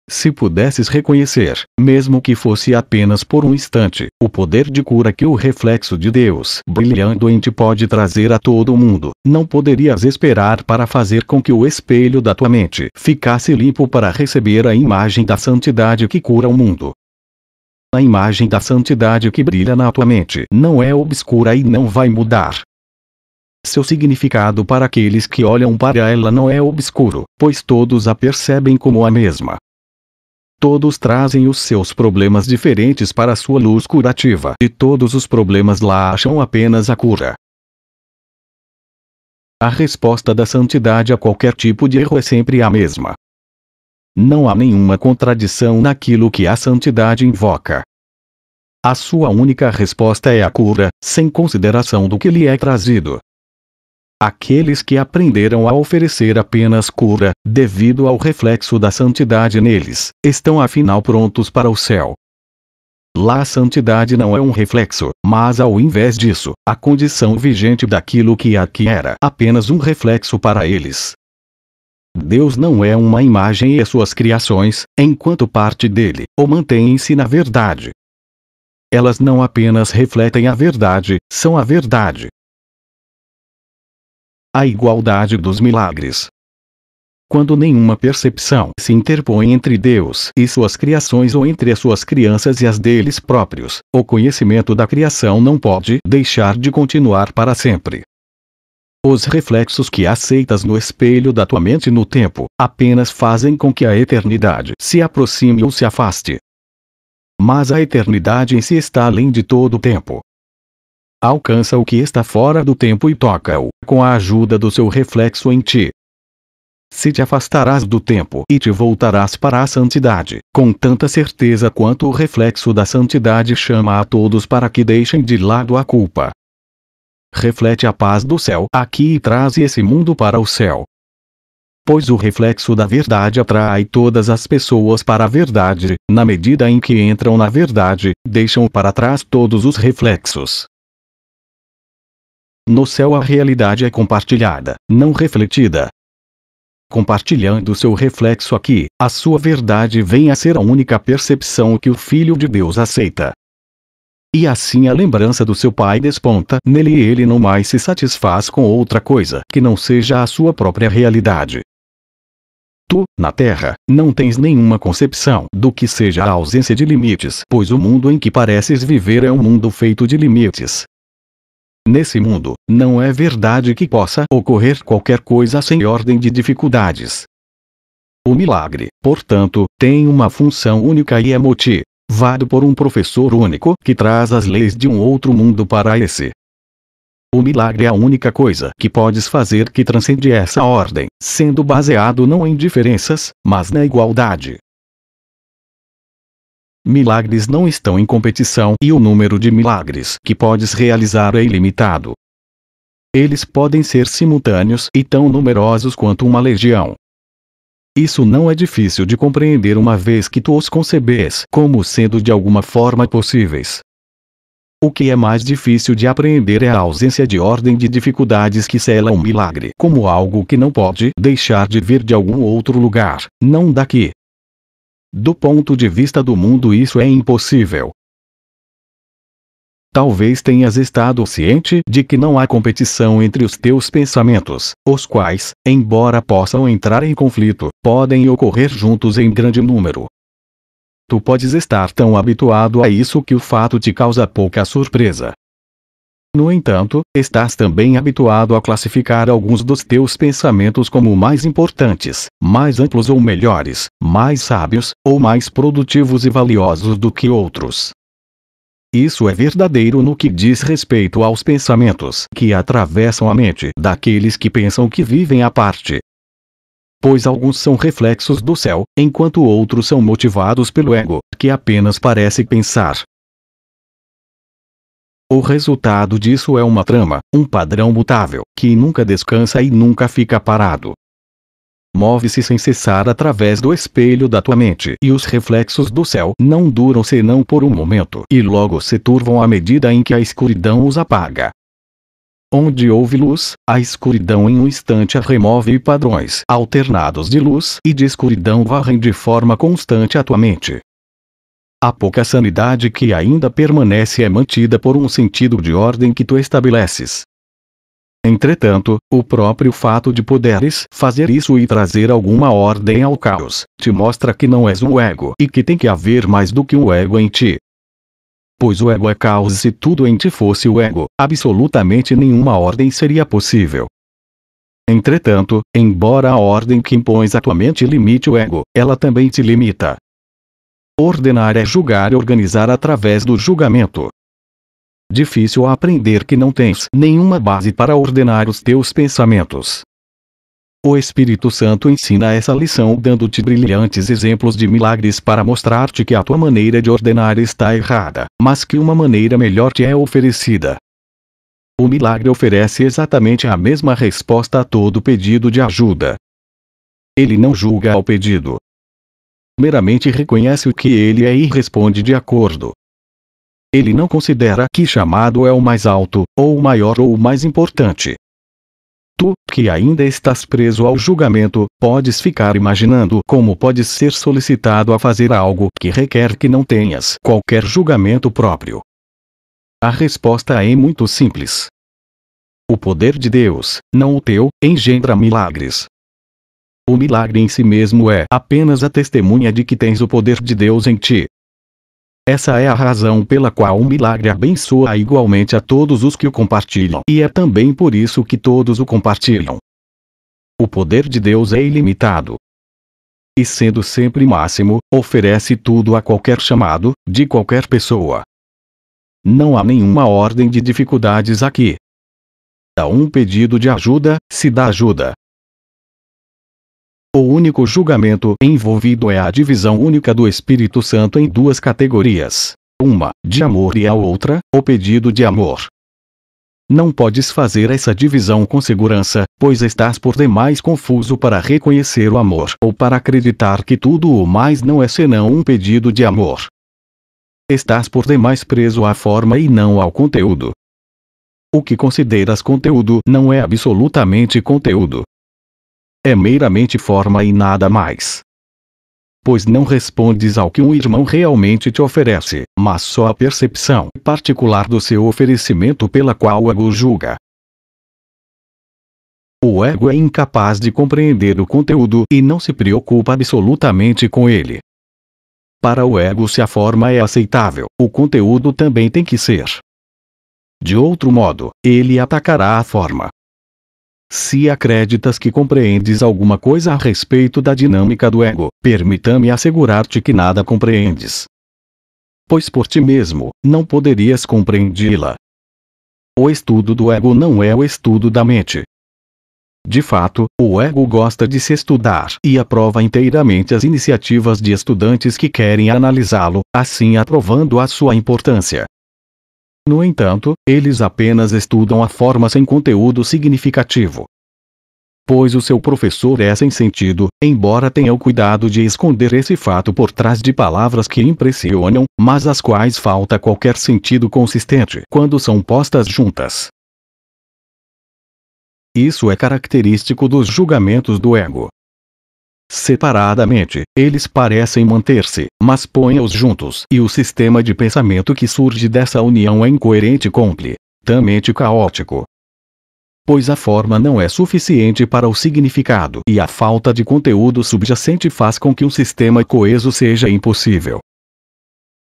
Se pudesses reconhecer, mesmo que fosse apenas por um instante, o poder de cura que o reflexo de Deus brilhando em ti pode trazer a todo mundo, não poderias esperar para fazer com que o espelho da tua mente ficasse limpo para receber a imagem da santidade que cura o mundo. A imagem da santidade que brilha na tua mente não é obscura e não vai mudar. Seu significado para aqueles que olham para ela não é obscuro, pois todos a percebem como a mesma. Todos trazem os seus problemas diferentes para sua luz curativa e todos os problemas lá acham apenas a cura. A resposta da santidade a qualquer tipo de erro é sempre a mesma. Não há nenhuma contradição naquilo que a santidade invoca. A sua única resposta é a cura, sem consideração do que lhe é trazido. Aqueles que aprenderam a oferecer apenas cura, devido ao reflexo da santidade neles, estão afinal prontos para o céu. Lá a santidade não é um reflexo, mas ao invés disso, a condição vigente daquilo que aqui era apenas um reflexo para eles, Deus não é uma imagem e as suas criações, enquanto parte dele, ou mantêm-se na verdade. Elas não apenas refletem a verdade, são a verdade. A igualdade dos milagres. Quando nenhuma percepção se interpõe entre Deus e suas criações ou entre as suas crianças e as deles próprios, o conhecimento da criação não pode deixar de continuar para sempre. Os reflexos que aceitas no espelho da tua mente no tempo apenas fazem com que a eternidade se aproxime ou se afaste. Mas a eternidade em si está além de todo o tempo. Alcança o que está fora do tempo e toca-o com a ajuda do seu reflexo em ti. Se te afastarás do tempo e te voltarás para a santidade, com tanta certeza quanto o reflexo da santidade chama a todos para que deixem de lado a culpa, reflete a paz do céu aqui e traz esse mundo para o céu. Pois o reflexo da verdade atrai todas as pessoas para a verdade, na medida em que entram na verdade, deixam para trás todos os reflexos. No céu a realidade é compartilhada, não refletida. Compartilhando seu reflexo aqui, a sua verdade vem a ser a única percepção que o Filho de Deus aceita. E assim a lembrança do seu pai desponta nele e ele não mais se satisfaz com outra coisa que não seja a sua própria realidade. Tu, na Terra, não tens nenhuma concepção do que seja a ausência de limites, pois o mundo em que pareces viver é um mundo feito de limites. Nesse mundo, não é verdade que possa ocorrer qualquer coisa sem ordem de dificuldades. O milagre, portanto, tem uma função única e é motivo vado por um professor único que traz as leis de um outro mundo para esse. O milagre é a única coisa que podes fazer que transcende essa ordem, sendo baseado não em diferenças, mas na igualdade. Milagres não estão em competição e o número de milagres que podes realizar é ilimitado. Eles podem ser simultâneos e tão numerosos quanto uma legião, isso não é difícil de compreender uma vez que tu os concebes como sendo de alguma forma possíveis. O que é mais difícil de apreender é a ausência de ordem de dificuldades que sela um milagre como algo que não pode deixar de vir de algum outro lugar, não daqui. Do ponto de vista do mundo, isso é impossível, Talvez tenhas estado ciente de que não há competição entre os teus pensamentos, os quais, embora possam entrar em conflito, podem ocorrer juntos em grande número. Tu podes estar tão habituado a isso que o fato te causa pouca surpresa. No entanto, estás também habituado a classificar alguns dos teus pensamentos como mais importantes, mais amplos ou melhores, mais sábios, ou mais produtivos e valiosos do que outros. Isso é verdadeiro no que diz respeito aos pensamentos que atravessam a mente daqueles que pensam que vivem à parte. Pois alguns são reflexos do céu, enquanto outros são motivados pelo ego, que apenas parece pensar. O resultado disso é uma trama, um padrão mutável, que nunca descansa e nunca fica parado move-se sem cessar através do espelho da tua mente. E os reflexos do céu não duram senão por um momento, e logo se turvam à medida em que a escuridão os apaga. Onde houve luz, a escuridão em um instante a remove e padrões alternados de luz e de escuridão varrem de forma constante a tua mente. A pouca sanidade que ainda permanece é mantida por um sentido de ordem que tu estabeleces. Entretanto, o próprio fato de puderes fazer isso e trazer alguma ordem ao caos, te mostra que não és um ego e que tem que haver mais do que um ego em ti. Pois o ego é caos e se tudo em ti fosse o ego, absolutamente nenhuma ordem seria possível. Entretanto, embora a ordem que impões à tua mente limite o ego, ela também te limita. Ordenar é julgar e organizar através do julgamento difícil aprender que não tens nenhuma base para ordenar os teus pensamentos. O Espírito Santo ensina essa lição dando-te brilhantes exemplos de milagres para mostrar-te que a tua maneira de ordenar está errada, mas que uma maneira melhor te é oferecida. O milagre oferece exatamente a mesma resposta a todo pedido de ajuda. Ele não julga ao pedido. Meramente reconhece o que ele é e responde de acordo ele não considera que chamado é o mais alto, ou o maior ou o mais importante. Tu, que ainda estás preso ao julgamento, podes ficar imaginando como podes ser solicitado a fazer algo que requer que não tenhas qualquer julgamento próprio. A resposta é muito simples. O poder de Deus, não o teu, engendra milagres. O milagre em si mesmo é apenas a testemunha de que tens o poder de Deus em ti, essa é a razão pela qual o milagre abençoa igualmente a todos os que o compartilham. E é também por isso que todos o compartilham. O poder de Deus é ilimitado. E sendo sempre máximo, oferece tudo a qualquer chamado, de qualquer pessoa. Não há nenhuma ordem de dificuldades aqui. Dá um pedido de ajuda, se dá ajuda. O único julgamento envolvido é a divisão única do Espírito Santo em duas categorias. Uma, de amor e a outra, o pedido de amor. Não podes fazer essa divisão com segurança, pois estás por demais confuso para reconhecer o amor ou para acreditar que tudo o mais não é senão um pedido de amor. Estás por demais preso à forma e não ao conteúdo. O que consideras conteúdo não é absolutamente conteúdo. É meramente forma e nada mais. Pois não respondes ao que um irmão realmente te oferece, mas só a percepção particular do seu oferecimento pela qual o ego julga. O ego é incapaz de compreender o conteúdo e não se preocupa absolutamente com ele. Para o ego, se a forma é aceitável, o conteúdo também tem que ser. De outro modo, ele atacará a forma, se acreditas que compreendes alguma coisa a respeito da dinâmica do ego, permita-me assegurar-te que nada compreendes. Pois por ti mesmo, não poderias compreendê-la. O estudo do ego não é o estudo da mente. De fato, o ego gosta de se estudar e aprova inteiramente as iniciativas de estudantes que querem analisá-lo, assim aprovando a sua importância. No entanto, eles apenas estudam a forma sem conteúdo significativo. Pois o seu professor é sem sentido, embora tenha o cuidado de esconder esse fato por trás de palavras que impressionam, mas às quais falta qualquer sentido consistente quando são postas juntas. Isso é característico dos julgamentos do ego. Separadamente, eles parecem manter-se, mas põem os juntos e o sistema de pensamento que surge dessa união é incoerente e completamente caótico. Pois a forma não é suficiente para o significado e a falta de conteúdo subjacente faz com que um sistema coeso seja impossível.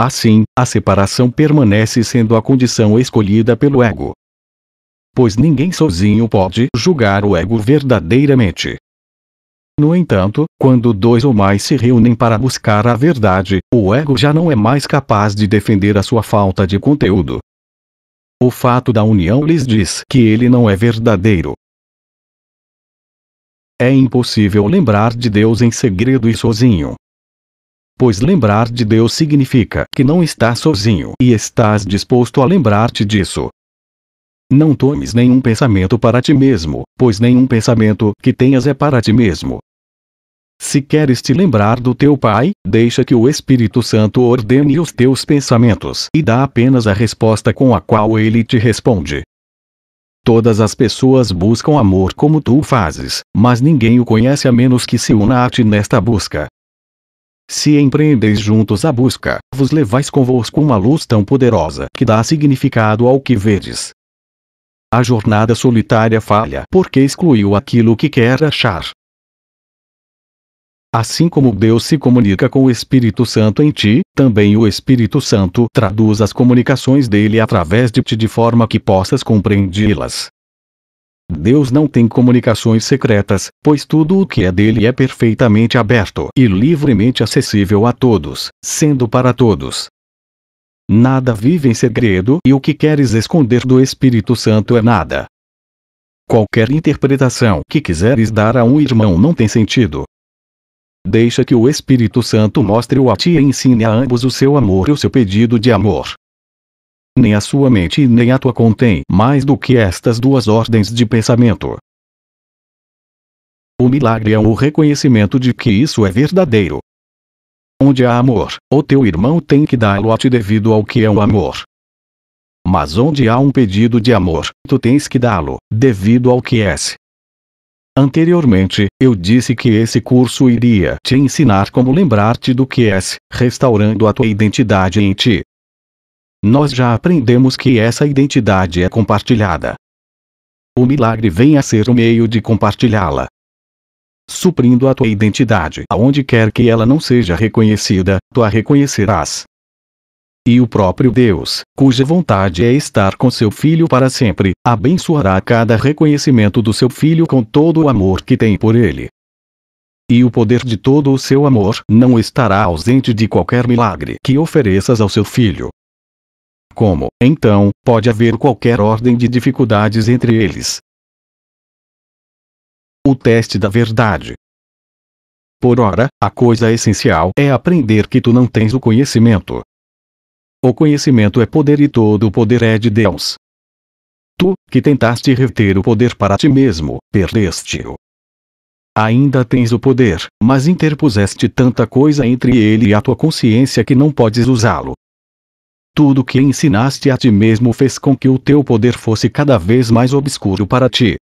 Assim, a separação permanece sendo a condição escolhida pelo ego. Pois ninguém sozinho pode julgar o ego verdadeiramente. No entanto, quando dois ou mais se reúnem para buscar a verdade, o ego já não é mais capaz de defender a sua falta de conteúdo. O fato da união lhes diz que ele não é verdadeiro. É impossível lembrar de Deus em segredo e sozinho. Pois lembrar de Deus significa que não estás sozinho e estás disposto a lembrar-te disso. Não tomes nenhum pensamento para ti mesmo, pois nenhum pensamento que tenhas é para ti mesmo. Se queres te lembrar do teu Pai, deixa que o Espírito Santo ordene os teus pensamentos e dá apenas a resposta com a qual ele te responde. Todas as pessoas buscam amor como tu fazes, mas ninguém o conhece a menos que se una a ti nesta busca. Se empreendeis juntos a busca, vos levais convosco uma luz tão poderosa que dá significado ao que vedes. A jornada solitária falha porque excluiu aquilo que quer achar. Assim como Deus se comunica com o Espírito Santo em ti, também o Espírito Santo traduz as comunicações dele através de ti de forma que possas compreendê-las. Deus não tem comunicações secretas, pois tudo o que é dele é perfeitamente aberto e livremente acessível a todos, sendo para todos. Nada vive em segredo e o que queres esconder do Espírito Santo é nada. Qualquer interpretação que quiseres dar a um irmão não tem sentido, Deixa que o Espírito Santo mostre-o a ti e ensine a ambos o seu amor e o seu pedido de amor. Nem a sua mente nem a tua contém mais do que estas duas ordens de pensamento. O milagre é o reconhecimento de que isso é verdadeiro. Onde há amor, o teu irmão tem que dá-lo a ti devido ao que é o amor. Mas onde há um pedido de amor, tu tens que dá-lo, devido ao que és, Anteriormente, eu disse que esse curso iria te ensinar como lembrar-te do que és, restaurando a tua identidade em ti. Nós já aprendemos que essa identidade é compartilhada. O milagre vem a ser o meio de compartilhá-la. Suprindo a tua identidade aonde quer que ela não seja reconhecida, tu a reconhecerás e o próprio Deus, cuja vontade é estar com seu filho para sempre, abençoará cada reconhecimento do seu filho com todo o amor que tem por ele. E o poder de todo o seu amor não estará ausente de qualquer milagre que ofereças ao seu filho. Como, então, pode haver qualquer ordem de dificuldades entre eles? O teste da verdade. Por ora, a coisa essencial é aprender que tu não tens o conhecimento. O conhecimento é poder e todo o poder é de Deus. Tu, que tentaste reter o poder para ti mesmo, perdeste-o. Ainda tens o poder, mas interpuseste tanta coisa entre ele e a tua consciência que não podes usá-lo. Tudo que ensinaste a ti mesmo fez com que o teu poder fosse cada vez mais obscuro para ti.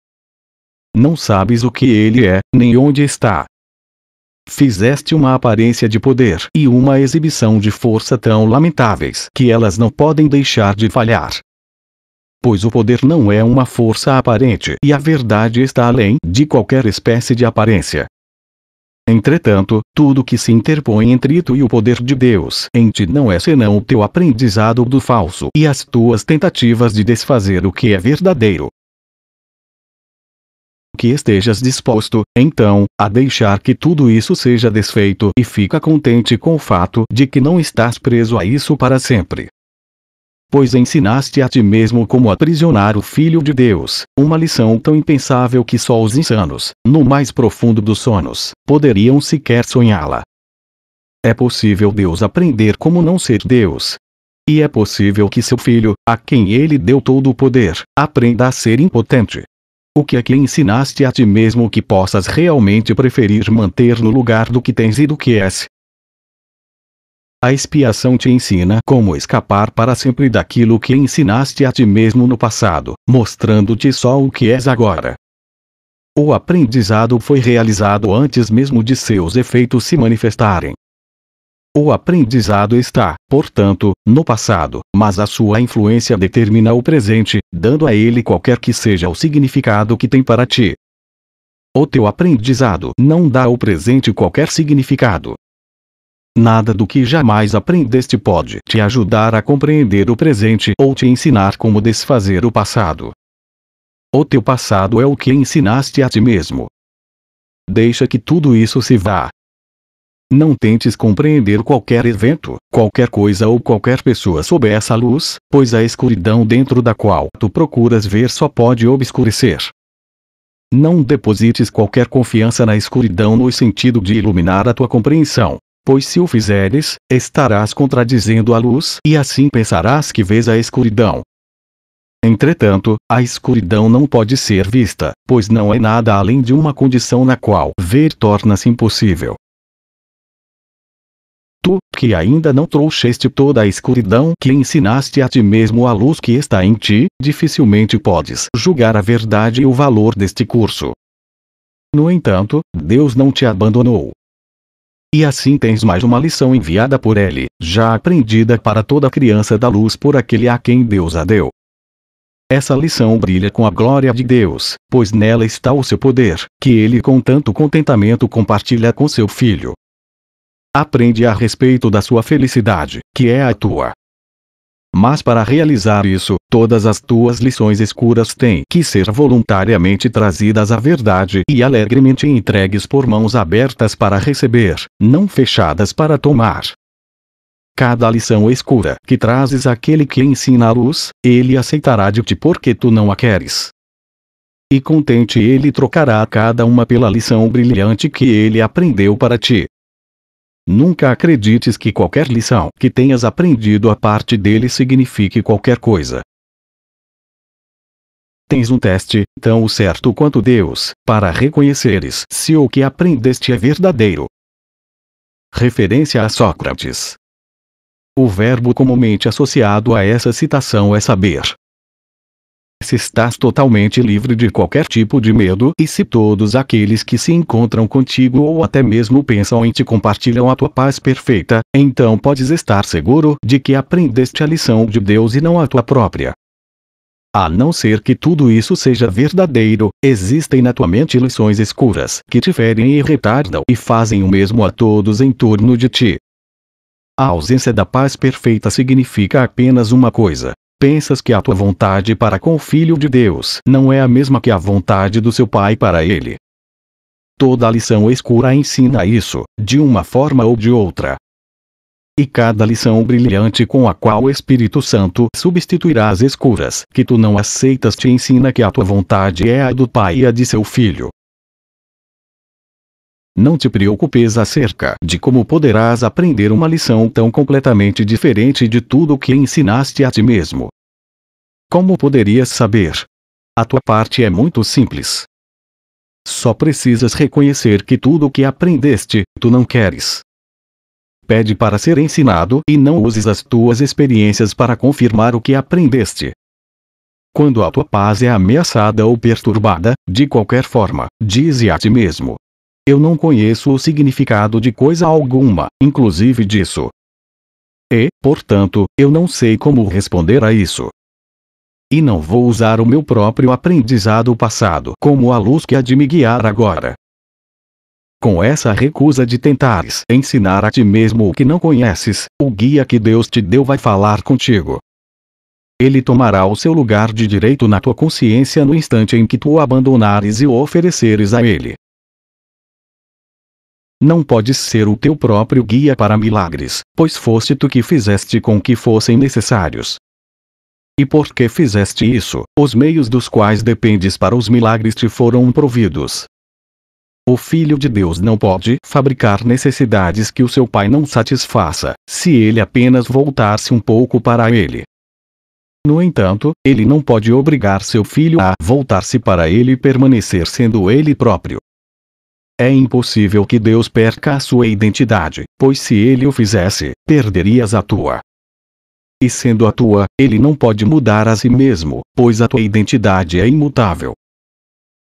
Não sabes o que ele é, nem onde está. Fizeste uma aparência de poder e uma exibição de força tão lamentáveis que elas não podem deixar de falhar. Pois o poder não é uma força aparente e a verdade está além de qualquer espécie de aparência. Entretanto, tudo que se interpõe entre tu e o poder de Deus em ti não é senão o teu aprendizado do falso e as tuas tentativas de desfazer o que é verdadeiro que estejas disposto, então, a deixar que tudo isso seja desfeito e fica contente com o fato de que não estás preso a isso para sempre. Pois ensinaste a ti mesmo como aprisionar o Filho de Deus, uma lição tão impensável que só os insanos, no mais profundo dos sonos, poderiam sequer sonhá-la. É possível Deus aprender como não ser Deus, e é possível que seu filho, a quem ele deu todo o poder, aprenda a ser impotente, o que é que ensinaste a ti mesmo que possas realmente preferir manter no lugar do que tens e do que és? A expiação te ensina como escapar para sempre daquilo que ensinaste a ti mesmo no passado, mostrando-te só o que és agora. O aprendizado foi realizado antes mesmo de seus efeitos se manifestarem. O aprendizado está, portanto, no passado, mas a sua influência determina o presente, dando a ele qualquer que seja o significado que tem para ti. O teu aprendizado não dá ao presente qualquer significado. Nada do que jamais aprendeste pode te ajudar a compreender o presente ou te ensinar como desfazer o passado. O teu passado é o que ensinaste a ti mesmo. Deixa que tudo isso se vá, não tentes compreender qualquer evento, qualquer coisa ou qualquer pessoa sob essa luz, pois a escuridão dentro da qual tu procuras ver só pode obscurecer. Não deposites qualquer confiança na escuridão no sentido de iluminar a tua compreensão, pois se o fizeres, estarás contradizendo a luz e assim pensarás que vês a escuridão. Entretanto, a escuridão não pode ser vista, pois não é nada além de uma condição na qual ver torna-se impossível tu, que ainda não trouxeste toda a escuridão que ensinaste a ti mesmo a luz que está em ti, dificilmente podes julgar a verdade e o valor deste curso. No entanto, Deus não te abandonou. E assim tens mais uma lição enviada por Ele, já aprendida para toda criança da luz por aquele a quem Deus a deu. Essa lição brilha com a glória de Deus, pois nela está o seu poder, que ele com tanto contentamento compartilha com seu filho. Aprende a respeito da sua felicidade, que é a tua. Mas para realizar isso, todas as tuas lições escuras têm que ser voluntariamente trazidas à verdade e alegremente entregues por mãos abertas para receber, não fechadas para tomar. Cada lição escura que trazes àquele que ensina a luz, ele aceitará de ti porque tu não a queres. E contente ele trocará cada uma pela lição brilhante que ele aprendeu para ti. Nunca acredites que qualquer lição que tenhas aprendido a parte dele signifique qualquer coisa. Tens um teste, tão certo quanto Deus, para reconheceres se o que aprendeste é verdadeiro. Referência a Sócrates. O verbo comumente associado a essa citação é saber se estás totalmente livre de qualquer tipo de medo e se todos aqueles que se encontram contigo ou até mesmo pensam em te compartilham a tua paz perfeita, então podes estar seguro de que aprendeste a lição de Deus e não a tua própria. A não ser que tudo isso seja verdadeiro, existem na tua mente lições escuras que te ferem e retardam e fazem o mesmo a todos em torno de ti. A ausência da paz perfeita significa apenas uma coisa: pensas que a tua vontade para com o Filho de Deus não é a mesma que a vontade do seu Pai para ele? Toda lição escura ensina isso, de uma forma ou de outra. E cada lição brilhante com a qual o Espírito Santo substituirá as escuras que tu não aceitas te ensina que a tua vontade é a do Pai e a de seu Filho. Não te preocupes acerca de como poderás aprender uma lição tão completamente diferente de tudo o que ensinaste a ti mesmo. Como poderias saber? A tua parte é muito simples. Só precisas reconhecer que tudo o que aprendeste, tu não queres. Pede para ser ensinado e não uses as tuas experiências para confirmar o que aprendeste. Quando a tua paz é ameaçada ou perturbada, de qualquer forma, dize a ti mesmo: Eu não conheço o significado de coisa alguma, inclusive disso. E, portanto, eu não sei como responder a isso. E não vou usar o meu próprio aprendizado passado como a luz que há de me guiar agora. Com essa recusa de tentares ensinar a ti mesmo o que não conheces, o guia que Deus te deu vai falar contigo. Ele tomará o seu lugar de direito na tua consciência no instante em que tu o abandonares e o ofereceres a ele. Não podes ser o teu próprio guia para milagres, pois foste tu que fizeste com que fossem necessários. E porque fizeste isso, os meios dos quais dependes para os milagres te foram providos. O Filho de Deus não pode fabricar necessidades que o seu Pai não satisfaça, se ele apenas voltar-se um pouco para ele. No entanto, ele não pode obrigar seu filho a voltar-se para ele e permanecer sendo ele próprio. É impossível que Deus perca a sua identidade, pois se ele o fizesse, perderias a tua e sendo a tua, ele não pode mudar a si mesmo, pois a tua identidade é imutável.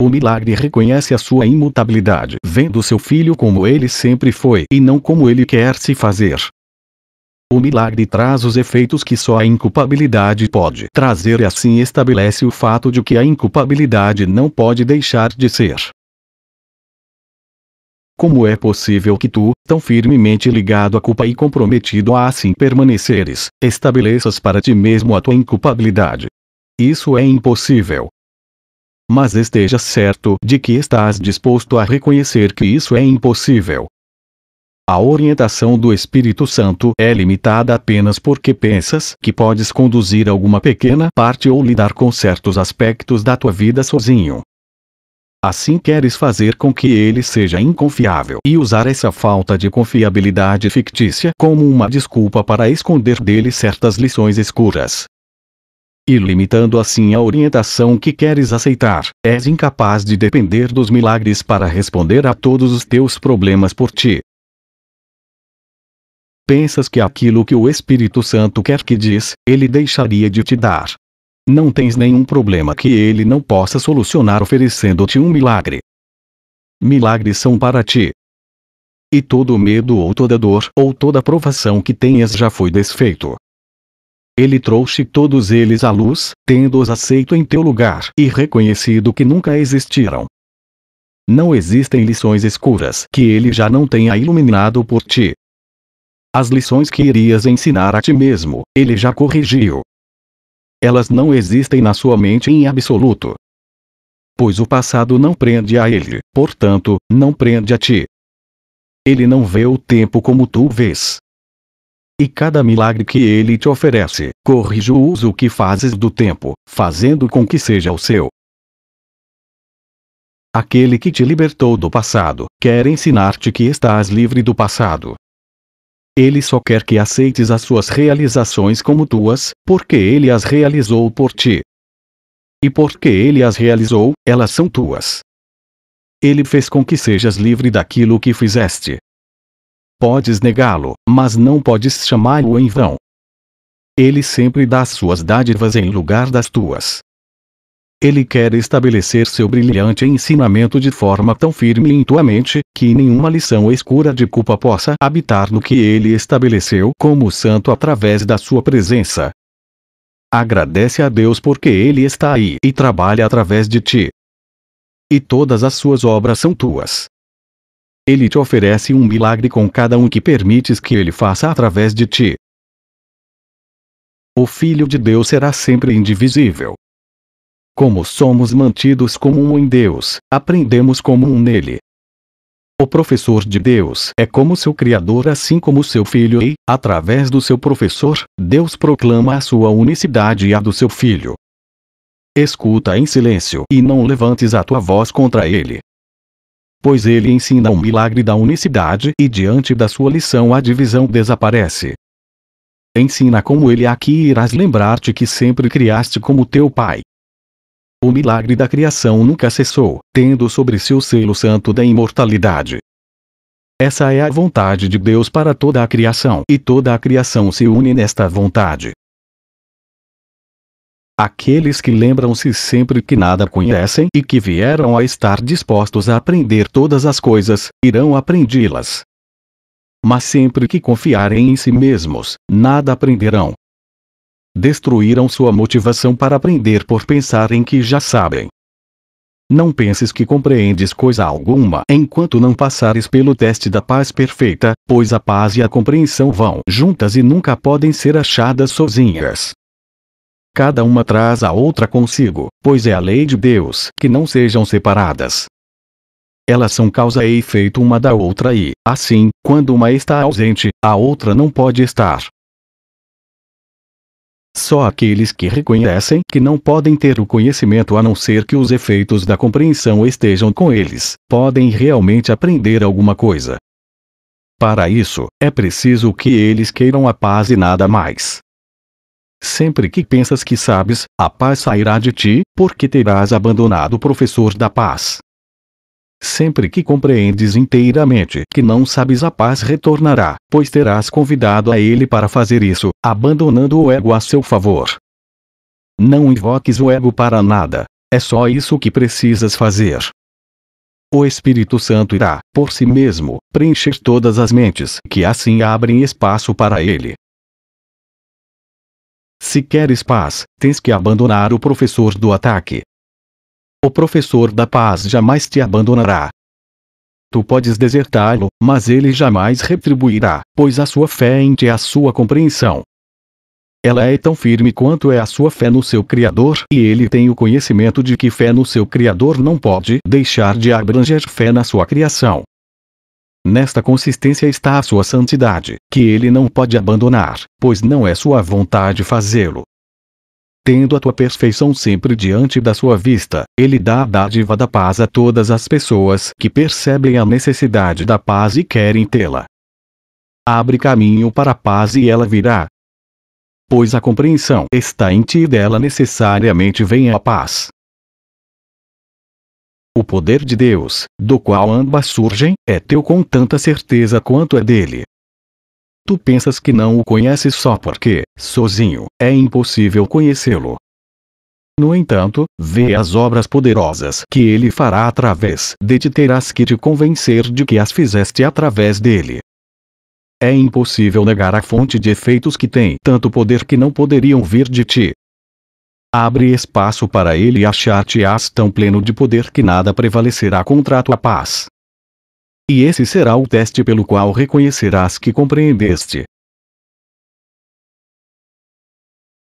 O milagre reconhece a sua imutabilidade, vendo seu filho como ele sempre foi e não como ele quer se fazer. O milagre traz os efeitos que só a inculpabilidade pode trazer e assim estabelece o fato de que a inculpabilidade não pode deixar de ser. Como é possível que tu, tão firmemente ligado à culpa e comprometido a assim permaneceres, estabeleças para ti mesmo a tua inculpabilidade? Isso é impossível. Mas esteja certo de que estás disposto a reconhecer que isso é impossível. A orientação do Espírito Santo é limitada apenas porque pensas que podes conduzir alguma pequena parte ou lidar com certos aspectos da tua vida sozinho. Assim queres fazer com que ele seja inconfiável e usar essa falta de confiabilidade fictícia como uma desculpa para esconder dele certas lições escuras. E limitando assim a orientação que queres aceitar, és incapaz de depender dos milagres para responder a todos os teus problemas por ti. Pensas que aquilo que o Espírito Santo quer que diz, ele deixaria de te dar, não tens nenhum problema que ele não possa solucionar oferecendo-te um milagre. Milagres são para ti. E todo medo ou toda dor ou toda provação que tenhas já foi desfeito. Ele trouxe todos eles à luz, tendo-os aceito em teu lugar e reconhecido que nunca existiram. Não existem lições escuras que ele já não tenha iluminado por ti. As lições que irias ensinar a ti mesmo, ele já corrigiu. Elas não existem na sua mente em absoluto. Pois o passado não prende a ele, portanto, não prende a ti. Ele não vê o tempo como tu vês. E cada milagre que ele te oferece, corrige o uso que fazes do tempo, fazendo com que seja o seu. Aquele que te libertou do passado, quer ensinar-te que estás livre do passado, ele só quer que aceites as suas realizações como tuas, porque ele as realizou por ti. E porque ele as realizou, elas são tuas. Ele fez com que sejas livre daquilo que fizeste. Podes negá-lo, mas não podes chamá-lo em vão. Ele sempre dá as suas dádivas em lugar das tuas. Ele quer estabelecer seu brilhante ensinamento de forma tão firme em tua mente, que nenhuma lição escura de culpa possa habitar no que ele estabeleceu como santo através da sua presença. Agradece a Deus porque ele está aí e trabalha através de ti. E todas as suas obras são tuas. Ele te oferece um milagre com cada um que permites que ele faça através de ti. O Filho de Deus será sempre indivisível. Como somos mantidos como um em Deus, aprendemos como um nele. O professor de Deus é como seu Criador, assim como seu Filho, e, através do seu professor, Deus proclama a sua unicidade e a do seu Filho. Escuta em silêncio e não levantes a tua voz contra ele. Pois ele ensina o milagre da unicidade e diante da sua lição a divisão desaparece. Ensina como ele aqui e irás lembrar-te que sempre criaste como teu pai o milagre da criação nunca cessou, tendo sobre si o selo santo da imortalidade. Essa é a vontade de Deus para toda a criação, e toda a criação se une nesta vontade. Aqueles que lembram-se sempre que nada conhecem e que vieram a estar dispostos a aprender todas as coisas, irão aprendi-las. Mas sempre que confiarem em si mesmos, nada aprenderão, destruíram sua motivação para aprender por pensar em que já sabem. Não penses que compreendes coisa alguma enquanto não passares pelo teste da paz perfeita, pois a paz e a compreensão vão juntas e nunca podem ser achadas sozinhas. Cada uma traz a outra consigo, pois é a lei de Deus que não sejam separadas. Elas são causa e efeito uma da outra e, assim, quando uma está ausente, a outra não pode estar. Só aqueles que reconhecem que não podem ter o conhecimento a não ser que os efeitos da compreensão estejam com eles, podem realmente aprender alguma coisa. Para isso, é preciso que eles queiram a paz e nada mais. Sempre que pensas que sabes, a paz sairá de ti, porque terás abandonado o professor da paz. Sempre que compreendes inteiramente que não sabes a paz retornará, pois terás convidado a ele para fazer isso, abandonando o ego a seu favor. Não invoques o ego para nada. É só isso que precisas fazer. O Espírito Santo irá, por si mesmo, preencher todas as mentes que assim abrem espaço para ele. Se queres paz, tens que abandonar o professor do ataque, o professor da paz jamais te abandonará. Tu podes desertá-lo, mas ele jamais retribuirá, pois a sua fé em ti é a sua compreensão. Ela é tão firme quanto é a sua fé no seu Criador, e ele tem o conhecimento de que fé no seu Criador não pode deixar de abranger fé na sua criação. Nesta consistência está a sua santidade, que ele não pode abandonar, pois não é sua vontade fazê-lo tendo a tua perfeição sempre diante da sua vista, ele dá a dádiva da paz a todas as pessoas que percebem a necessidade da paz e querem tê-la. Abre caminho para a paz e ela virá. Pois a compreensão está em ti e dela necessariamente vem a paz. O poder de Deus, do qual ambas surgem, é teu com tanta certeza quanto é dele. Tu pensas que não o conheces só porque, sozinho, é impossível conhecê-lo. No entanto, vê as obras poderosas que ele fará através de ti terás que te convencer de que as fizeste através dele. É impossível negar a fonte de efeitos que tem tanto poder que não poderiam vir de ti. Abre espaço para ele e achar-te-ás tão pleno de poder que nada prevalecerá contra a tua paz. E esse será o teste pelo qual reconhecerás que compreendeste.